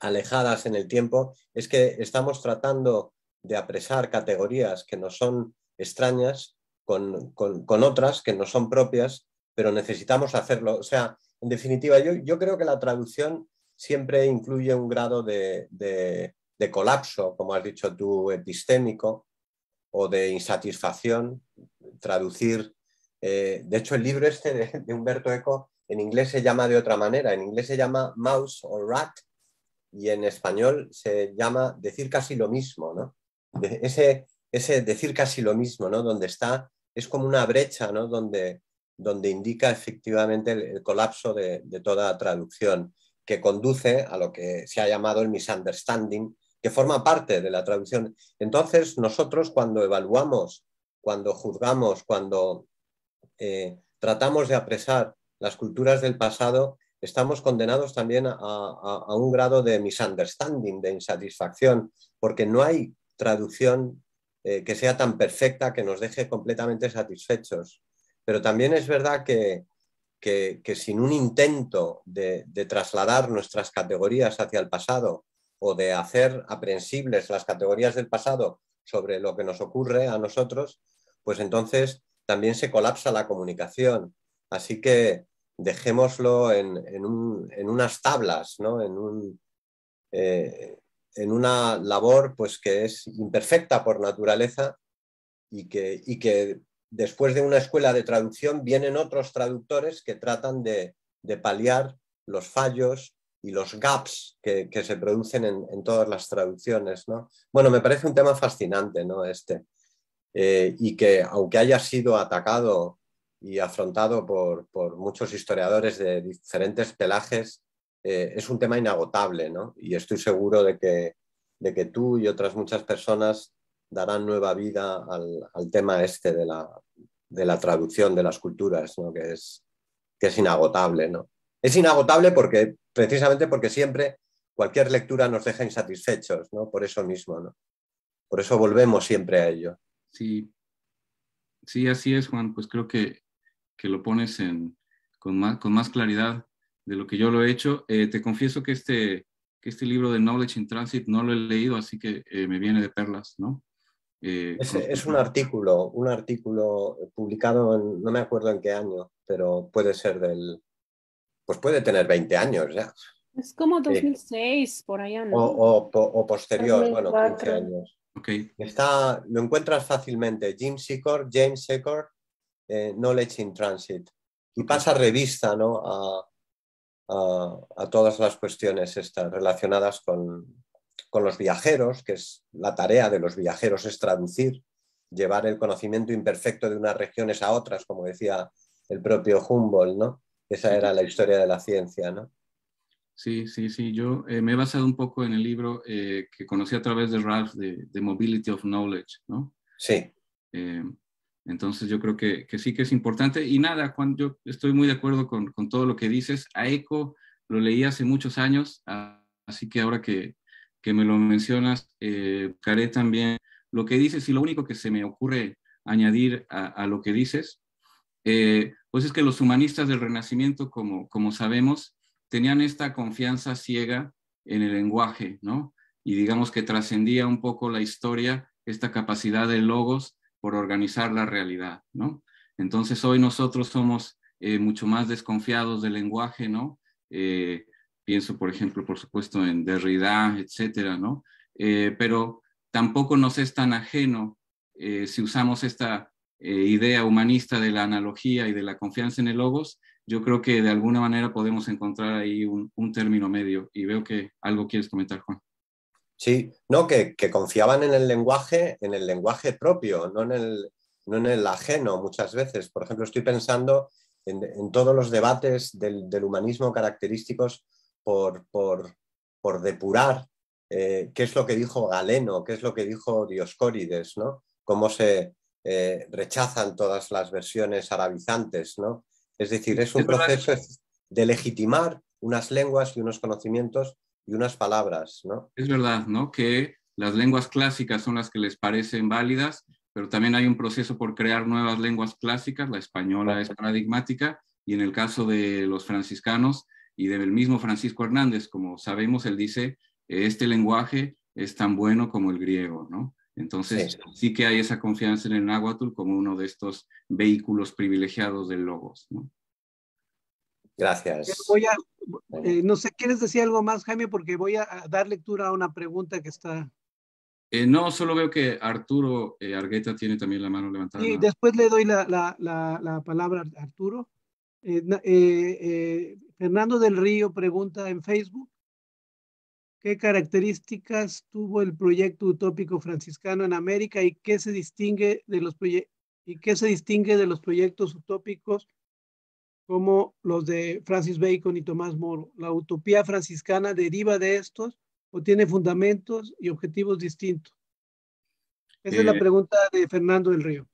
alejadas en el tiempo, es que estamos tratando de apresar categorías que no son extrañas con, otras que no son propias, pero necesitamos hacerlo. O sea, en definitiva, yo, yo creo que la traducción siempre incluye un grado de, colapso, como has dicho tú, epistémico o de insatisfacción. Traducir, eh, de hecho, el libro este de, de Humberto Eco en inglés se llama de otra manera, en inglés se llama Mouse or Rat, y en español se llama decir casi lo mismo, ¿no? ese, decir casi lo mismo, ¿no? Donde está, es como una brecha, ¿no? Donde, donde indica efectivamente el, colapso de, toda traducción, que conduce a lo que se ha llamado el misunderstanding, que forma parte de la traducción. Entonces, nosotros cuando evaluamos, cuando juzgamos, cuando eh, tratamos de apresar las culturas del pasado, estamos condenados también a, un grado de misunderstanding, de insatisfacción, porque no hay traducción eh, que sea tan perfecta que nos deje completamente satisfechos. Pero también es verdad que, sin un intento de, de, trasladar nuestras categorías hacia el pasado o de hacer aprensibles las categorías del pasado sobre lo que nos ocurre a nosotros, pues entonces también se colapsa la comunicación. Así que dejémoslo en, unas tablas, ¿no? en, eh, en, una labor pues, que es imperfecta por naturaleza y que, que, después de una escuela de traducción vienen otros traductores que tratan de, paliar los fallos y los gaps que, se producen en, todas las traducciones. ¿no? Bueno, me parece un tema fascinante ¿no? este, eh, y que aunque haya sido atacado y afrontado por, muchos historiadores de diferentes pelajes, eh, es un tema inagotable, ¿no? Y estoy seguro de que, de que tú y otras muchas personas darán nueva vida al, tema este de la, traducción de las culturas, ¿no? que, es, que es inagotable, ¿no? Es inagotable porque, precisamente porque siempre cualquier lectura nos deja insatisfechos, ¿no? Por eso mismo, ¿no? Por eso volvemos siempre a ello. Sí, sí, así es, Juan. Pues creo que que lo pones con, más, claridad de lo que yo lo he hecho. Eh, te confieso que este, este libro de Knowledge in Transit no lo he leído, así que eh, me viene de perlas, ¿no? Eh, es, un artículo, un artículo publicado no me acuerdo en qué año, pero puede ser del, pues puede tener 20 años ya. Es como 2006, por allá, ¿no? O, posterior, bueno, 15 años. Está, lo encuentras fácilmente, Jim Secord, James Secord Knowledge in Transit. Y pasa revista a, todas las cuestiones estas relacionadas con, los viajeros, que es la tarea de los viajeros es traducir, llevar el conocimiento imperfecto de unas regiones a otras, como decía el propio Humboldt, ¿no? Esa era la historia de la ciencia, Sí, sí, sí. Yo eh, me he basado un poco en el libro eh, que conocí a través de Ralph, de, Mobility of Knowledge, Sí. Eh, entonces yo creo que, que, sí que es importante. Y nada, Juan, yo estoy muy de acuerdo con, con todo lo que dices. A ECO lo leí hace muchos años, así que ahora que, que me lo mencionas, eh, caré también lo que dices y lo único que se me ocurre añadir a, a lo que dices, eh, pues es que los humanistas del Renacimiento, como, como sabemos, tenían esta confianza ciega en el lenguaje, ¿no? Y digamos que trascendía un poco la historia, esta capacidad de logos por organizar la realidad, ¿no? Entonces hoy nosotros somos eh, mucho más desconfiados del lenguaje, ¿no? Eh, pienso, por ejemplo, por supuesto, en Derrida, etcétera, ¿no? Eh, pero tampoco nos es tan ajeno si usamos esta idea humanista de la analogía y de la confianza en el logos, yo creo que de alguna manera podemos encontrar ahí un término medio y veo que algo quieres comentar, Juan. Sí, no, que, confiaban en el lenguaje, en el lenguaje propio, no en el, no en el ajeno muchas veces. Por ejemplo, estoy pensando en, todos los debates del, humanismo característicos por, por, por depurar eh, qué es lo que dijo Galeno, qué es lo que dijo Dioscórides, ¿no? Cómo se eh, rechazan todas las versiones arabizantes, ¿no? Es decir, es un proceso de legitimar unas lenguas y unos conocimientos y unas palabras, ¿no? Es verdad, ¿no? Que las lenguas clásicas son las que les parecen válidas, pero también hay un proceso por crear nuevas lenguas clásicas, la española es paradigmática, y en el caso de los franciscanos y del mismo Francisco Hernández, como sabemos, él dice, este lenguaje es tan bueno como el griego, ¿no? Entonces, sí. que hay esa confianza en el náhuatl como uno de estos vehículos privilegiados del logos, ¿no? Gracias. Eh, no sé, ¿quieres decir algo más, Jaime? Porque voy a dar lectura a una pregunta que está. Eh, no, solo veo que Arturo eh, Argueta tiene también la mano levantada. Y después le doy la, palabra a Arturo. Fernando del Río pregunta en Facebook, ¿qué características tuvo el proyecto utópico franciscano en América y qué se distingue de los, y qué se distingue de los proyectos utópicos como los de Francis Bacon y Tomás Moro. La utopía franciscana deriva de estos o tiene fundamentos y objetivos distintos. Esa es la eh, pregunta de Fernando del Río.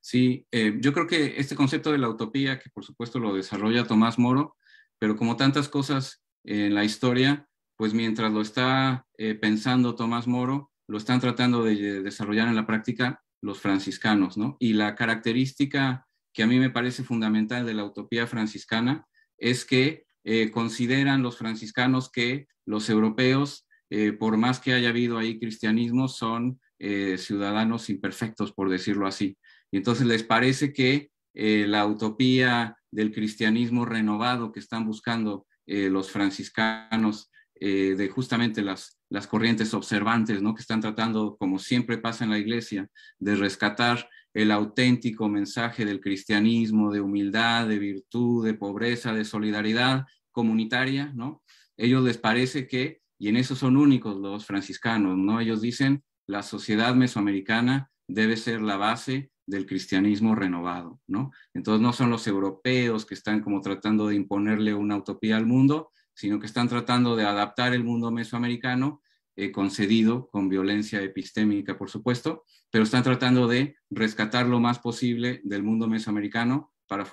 Sí, eh, yo creo que este concepto de la utopía, que por supuesto lo desarrolla Tomás Moro, pero como tantas cosas en la historia, pues mientras lo está eh, pensando Tomás Moro, lo están tratando de desarrollar en la práctica los franciscanos, ¿no? Y la característica que a mí me parece fundamental de la utopía franciscana es que eh, consideran los franciscanos que los europeos, eh, por más que haya habido ahí cristianismo, son eh, ciudadanos imperfectos, por decirlo así. Y entonces les parece que la utopía del cristianismo renovado que están buscando los franciscanos de justamente las, las corrientes observantes, ¿no? que están tratando, como siempre pasa en la iglesia, de rescatar el auténtico mensaje del cristianismo, de humildad, de virtud, de pobreza, de solidaridad comunitaria, ¿no? Ellos les parece que, y en eso son únicos los franciscanos, ¿no? Ellos dicen, la sociedad mesoamericana debe ser la base del cristianismo renovado, ¿no? Entonces no son los europeos que están como tratando de imponerle una utopía al mundo, sino que están tratando de adaptar el mundo mesoamericano eh, concedido con violencia epistémica, por supuesto, pero están tratando de rescatar lo más posible del mundo mesoamericano para,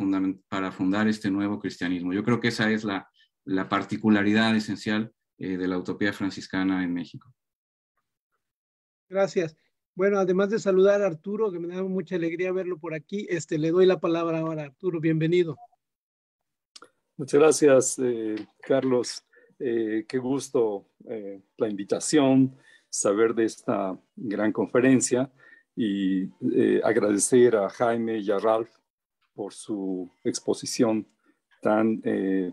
para fundar este nuevo cristianismo. Yo creo que esa es la, particularidad esencial eh, de la utopía franciscana en México. Gracias. Bueno, además de saludar a Arturo, que me da mucha alegría verlo por aquí, este, le doy la palabra ahora a Arturo. Bienvenido. Muchas gracias, eh, Carlos. Eh, qué gusto eh, la invitación, saber de esta gran conferencia y eh, agradecer a Jaime y a Ralph por su exposición tan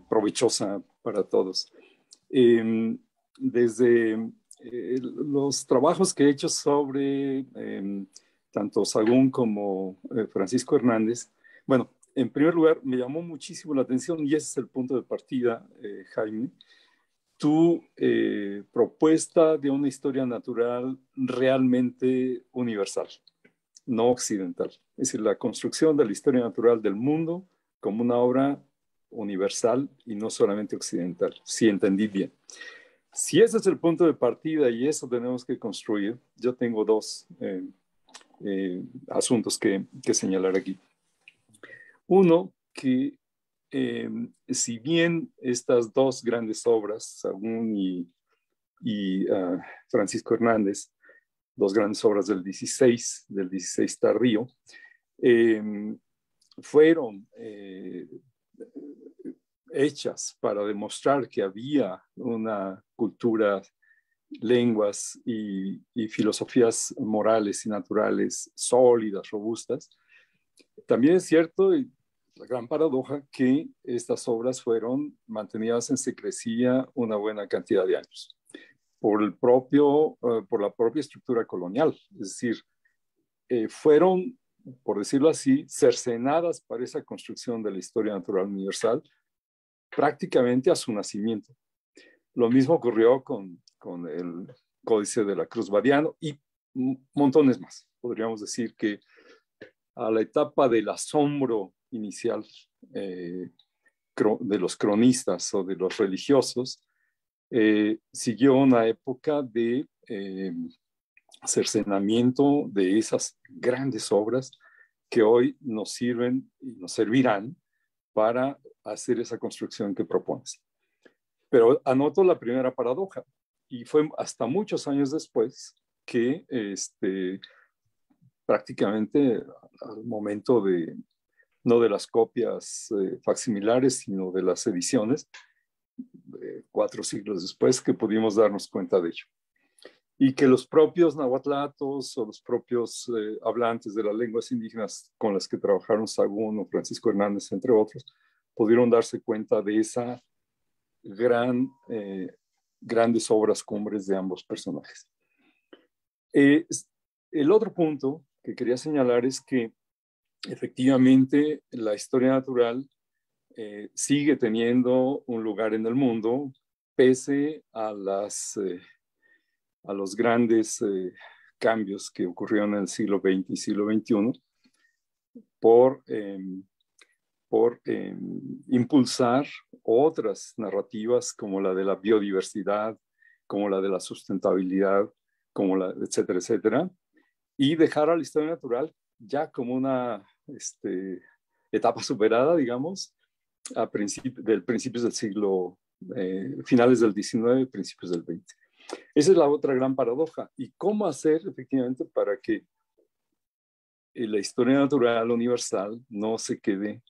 provechosa para todos. Em, desde los trabajos que he hecho sobre em, tanto Sagún como Francisco Hernández, bueno, en primer lugar, me llamó muchísimo la atención y ese es el punto de partida, Jaime, tu eh, propuesta de una historia natural realmente universal, no occidental. Es decir, la construcción de la historia natural del mundo como una obra universal y no solamente occidental, si entendí bien. Si ese es el punto de partida y eso tenemos que construir, yo tengo dos eh, eh, asuntos que, que señalar aquí. Uno, que Em, si bien estas dos grandes obras, Sagún y, ah, Francisco Hernández, dos grandes obras del 16, del 16 Tarrío, em, fueron eh, hechas para demostrar que había una cultura, lenguas y, y filosofías morales y naturales sólidas, robustas. También es cierto, y la gran paradoja que estas obras fueron mantenidas en secrecía una buena cantidad de años por, el propio, eh, por la propia estructura colonial. Es decir, eh, fueron, por decirlo así, cercenadas para esa construcción de la historia natural universal prácticamente a su nacimiento. Lo mismo ocurrió con, con el Códice de la Cruz Badiano y montones más. Podríamos decir que a la etapa del asombro inicial eh, de los cronistas o de los religiosos, eh, siguió una época de eh, cercenamiento de esas grandes obras que hoy nos sirven y nos servirán para hacer esa construcción que propones. Pero anoto la primera paradoja, y fue hasta muchos años después que este, prácticamente al momento de no de las copias eh, facsimilares, sino de las ediciones, eh, cuatro siglos después, que pudimos darnos cuenta de ello. Y que los propios nahuatlatos o los propios eh, hablantes de las lenguas indígenas con las que trabajaron Sagún o Francisco Hernández, entre otros, pudieron darse cuenta de esa gran, grandes obras cumbres de ambos personajes. el otro punto que quería señalar es que efectivamente la historia natural eh, sigue teniendo un lugar en el mundo pese a, las, eh, a los grandes eh, cambios que ocurrieron en el siglo XX y siglo XXI por, em, por em, impulsar otras narrativas como la de la biodiversidad, como la de la sustentabilidad, como la, etcétera, etcétera, y dejar a la historia natural ya como una este, etapa superada, digamos, a del principios del siglo, eh, finales del 19, principios del 20. Esa es la otra gran paradoja. ¿Y cómo hacer efectivamente para que eh, la historia natural universal no se quede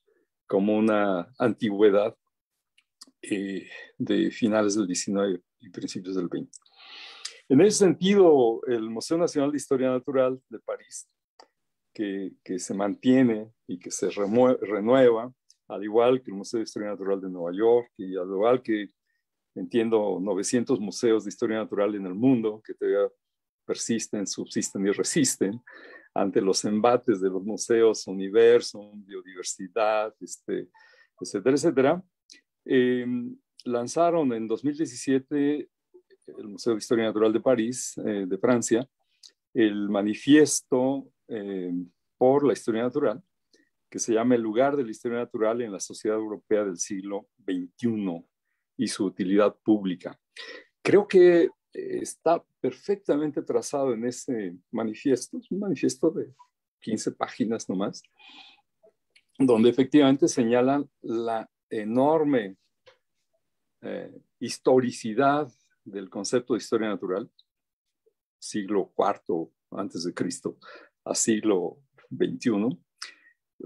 como una antigüedad eh, de finales del 19 y principios del 20? En ese sentido, el Museo Nacional de Historia Natural de París que, se mantiene y que se renueva, al igual que el Museo de Historia Natural de Nueva York y al igual que, entiendo, 900 museos de historia natural en el mundo que todavía persisten, subsisten y resisten ante los embates de los museos universo, biodiversidad, este, etcétera, etcétera. Eh, lanzaron en 2017 el Museo de Historia Natural de París, eh, de Francia, el manifiesto eh, por la historia natural, que se llama El lugar de la historia natural en la sociedad europea del siglo XXI y su utilidad pública. Creo que eh, está perfectamente trazado en ese manifiesto, es un manifiesto de 15 páginas nomás, donde efectivamente señalan la enorme eh, historicidad del concepto de historia natural, siglo IV antes de Cristo, a siglo XXI,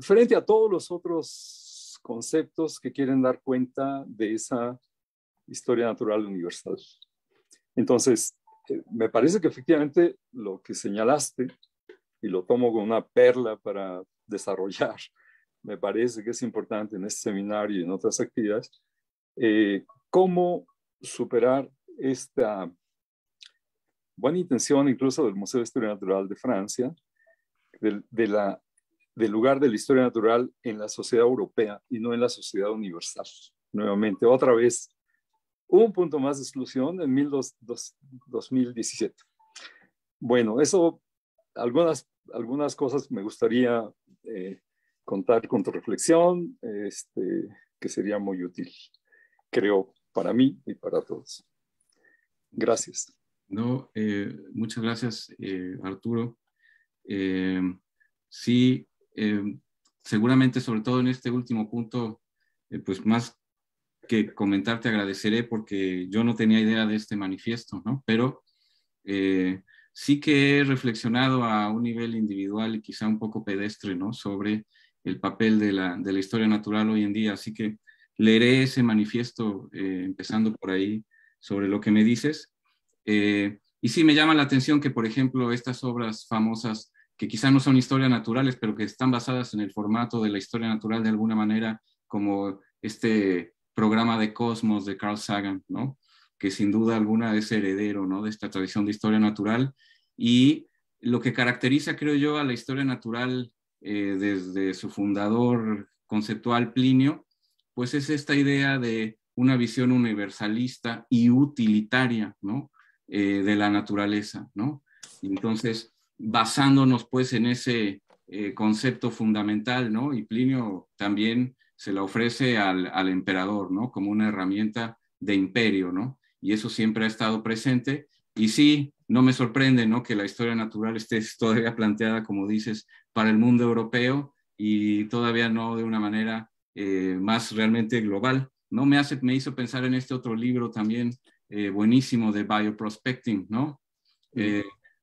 frente a todos los otros conceptos que quieren dar cuenta de esa historia natural universal. Entonces, eh, me parece que efectivamente lo que señalaste, y lo tomo como una perla para desarrollar, me parece que es importante en este seminario y en otras actividades, eh, cómo superar esta buena intención incluso del Museo de Historia Natural de Francia, del, de del lugar de la historia natural en la sociedad europea y no en la sociedad universal. Nuevamente, otra vez, un punto más de exclusión en 2017. Bueno, eso, algunas, algunas cosas me gustaría eh, contar con tu reflexión, este, que sería muy útil, creo, para mí y para todos. Gracias. No, eh, muchas gracias, eh, Arturo. Eh, sí, em, seguramente, sobre todo en este último punto, eh, pues más que comentarte agradeceré porque yo no tenía idea de este manifiesto, ¿no? Pero eh, sí que he reflexionado a un nivel individual y quizá un poco pedestre, ¿no? Sobre el papel de la, de la historia natural hoy en día. Así que leeré ese manifiesto, empezando por ahí, sobre lo que me dices. Y sí me llama la atención que, por ejemplo, estas obras famosas que quizá no son historias naturales, pero que están basadas en el formato de la historia natural de alguna manera, como este programa de Cosmos de Carl Sagan, ¿no? que sin duda alguna es heredero ¿no? de esta tradición de historia natural. Y lo que caracteriza, creo yo, a la historia natural eh, desde su fundador conceptual Plinio, pues es esta idea de una visión universalista y utilitaria eh, de la naturaleza. ¿no? Entonces, basándonos pues en ese eh, concepto fundamental, ¿no? Y Plinio también se la ofrece al, emperador, ¿no? Como una herramienta de imperio, ¿no? Y eso siempre ha estado presente. Y sí, no me sorprende, ¿no? Que la historia natural esté todavía planteada, como dices, para el mundo europeo y todavía no de una manera eh, más realmente global, ¿no? Me, hace, me hizo pensar en este otro libro también eh, buenísimo de Prospecting, ¿no?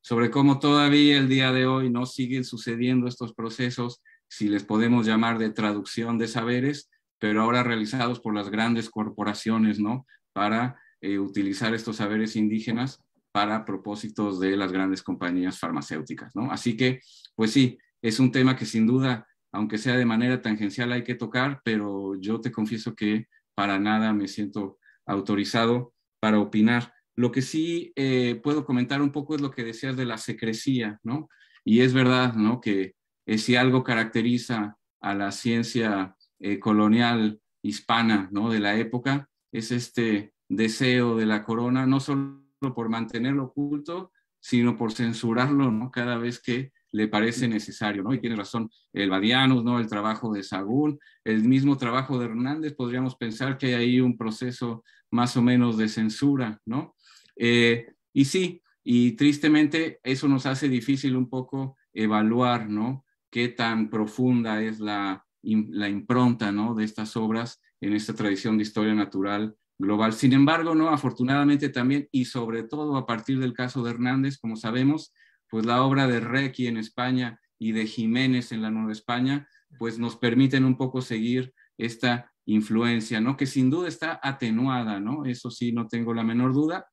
sobre cómo todavía el día de hoy no siguen sucediendo estos procesos, si les podemos llamar de traducción de saberes, pero ahora realizados por las grandes corporaciones, ¿no? Para eh, utilizar estos saberes indígenas para propósitos de las grandes compañías farmacéuticas, ¿no? Así que, pues sí, es un tema que sin duda, aunque sea de manera tangencial, hay que tocar, pero yo te confieso que para nada me siento autorizado para opinar. Lo que sí eh, puedo comentar un poco es lo que decías de la secrecía, ¿no? Y es verdad, ¿no? Que eh, si algo caracteriza a la ciencia eh, colonial hispana, ¿no? De la época, es este deseo de la corona, no solo por mantenerlo oculto, sino por censurarlo, ¿no? Cada vez que le parece necesario, ¿no? Y tiene razón el Badianus, ¿no? El trabajo de Sagún, el mismo trabajo de Hernández, podríamos pensar que hay ahí un proceso más o menos de censura, ¿no? Eh, y sí, y tristemente eso nos hace difícil un poco evaluar, ¿no? Qué tan profunda es la, la impronta, ¿no? De estas obras en esta tradición de historia natural global. Sin embargo, no, afortunadamente también, y sobre todo a partir del caso de Hernández, como sabemos, pues la obra de Requi en España y de Jiménez en la Nueva España, pues nos permiten un poco seguir esta influencia, ¿no? Que sin duda está atenuada, ¿no? Eso sí, no tengo la menor duda,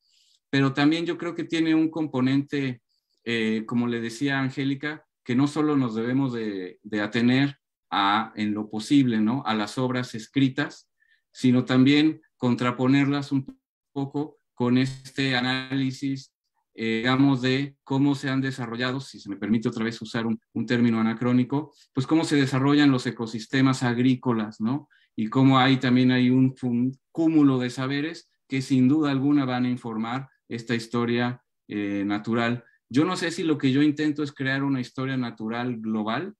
pero también yo creo que tiene un componente, eh, como le decía Angélica, que no solo nos debemos de, atener a, en lo posible, ¿no? A las obras escritas, sino también contraponerlas un poco con este análisis, eh, digamos, de cómo se han desarrollado, si se me permite otra vez usar un, término anacrónico, pues cómo se desarrollan los ecosistemas agrícolas, ¿no? Y cómo hay también hay un cúmulo de saberes que sin duda alguna van a informar esta historia eh, natural. Yo no sé si lo que yo intento es crear una historia natural global,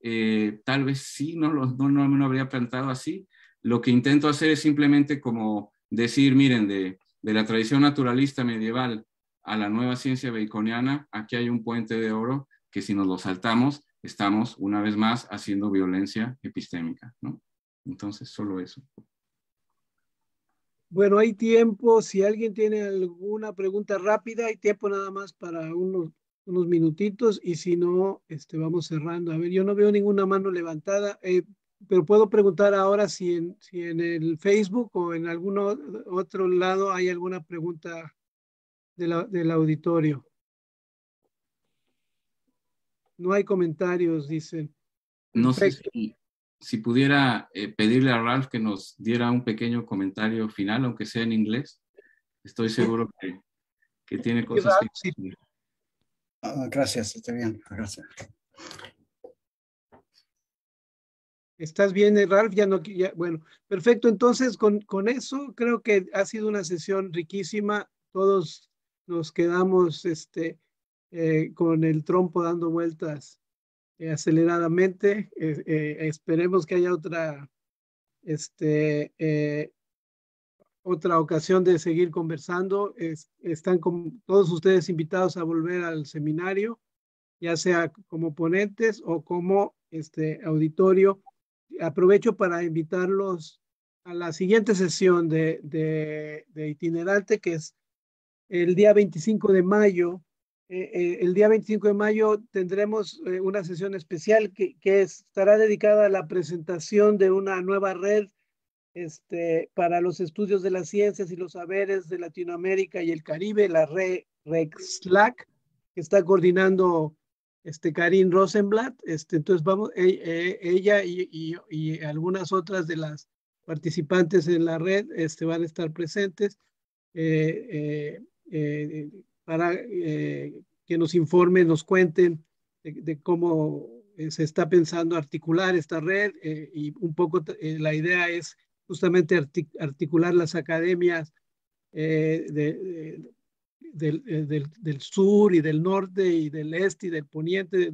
eh, tal vez sí, no, no, me lo habría planteado así. Lo que intento hacer es simplemente como decir, miren, de, de la tradición naturalista medieval a la nueva ciencia baconiana, aquí hay un puente de oro que si nos lo saltamos, estamos una vez más haciendo violencia epistémica. ¿no? Entonces, solo eso. Bueno, hay tiempo. Si alguien tiene alguna pregunta rápida, hay tiempo nada más para unos, minutitos y si no, este, vamos cerrando. A ver, yo no veo ninguna mano levantada, eh, pero puedo preguntar ahora si en, si en el Facebook o en algún otro lado hay alguna pregunta del auditorio. No hay comentarios, dicen. No sé si si pudiera eh, pedirle a Ralph que nos diera un pequeño comentario final, aunque sea en inglés, estoy seguro que, tiene cosas que... Ah, gracias, está bien, gracias. ¿Estás bien, eh, Ralph? Ya no, bueno, perfecto. Entonces, con, eso creo que ha sido una sesión riquísima. Todos nos quedamos este, eh, con el trompo dando vueltas eh, aceleradamente. Eh, esperemos que haya otra, este, eh, otra ocasión de seguir conversando. están con, todos ustedes invitados a volver al seminario, ya sea como ponentes o como este auditorio. Aprovecho para invitarlos a la siguiente sesión de, de, de itinerante, que es el día 25 de mayo eh, eh, el día 25 de mayo tendremos eh, una sesión especial que, estará dedicada a la presentación de una nueva red este, para los estudios de las ciencias y los saberes de Latinoamérica y el Caribe, la red REXLAC, que está coordinando este, Karin Rosenblatt. Este, entonces vamos, e, e, ella y, algunas otras de las participantes en la red este, van a estar presentes para eh, que nos informen, nos cuenten de, cómo eh, se está pensando articular esta red eh, y un poco la idea es justamente articular las academias del, sur y del norte y del este y del poniente,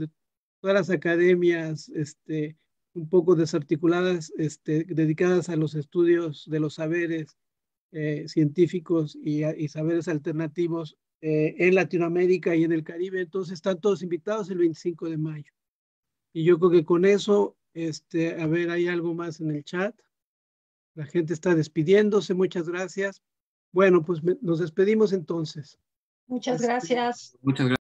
todas las academias este, un poco desarticuladas, este, dedicadas a los estudios de los saberes científicos y saberes alternativos eh, en Latinoamérica y en el Caribe. Entonces están todos invitados el 25 de mayo. Y yo creo que con eso, este, a ver, hay algo más en el chat. La gente está despidiéndose, muchas gracias. Bueno, pues nos despedimos entonces. Muchas este, gracias. Muchas gracias.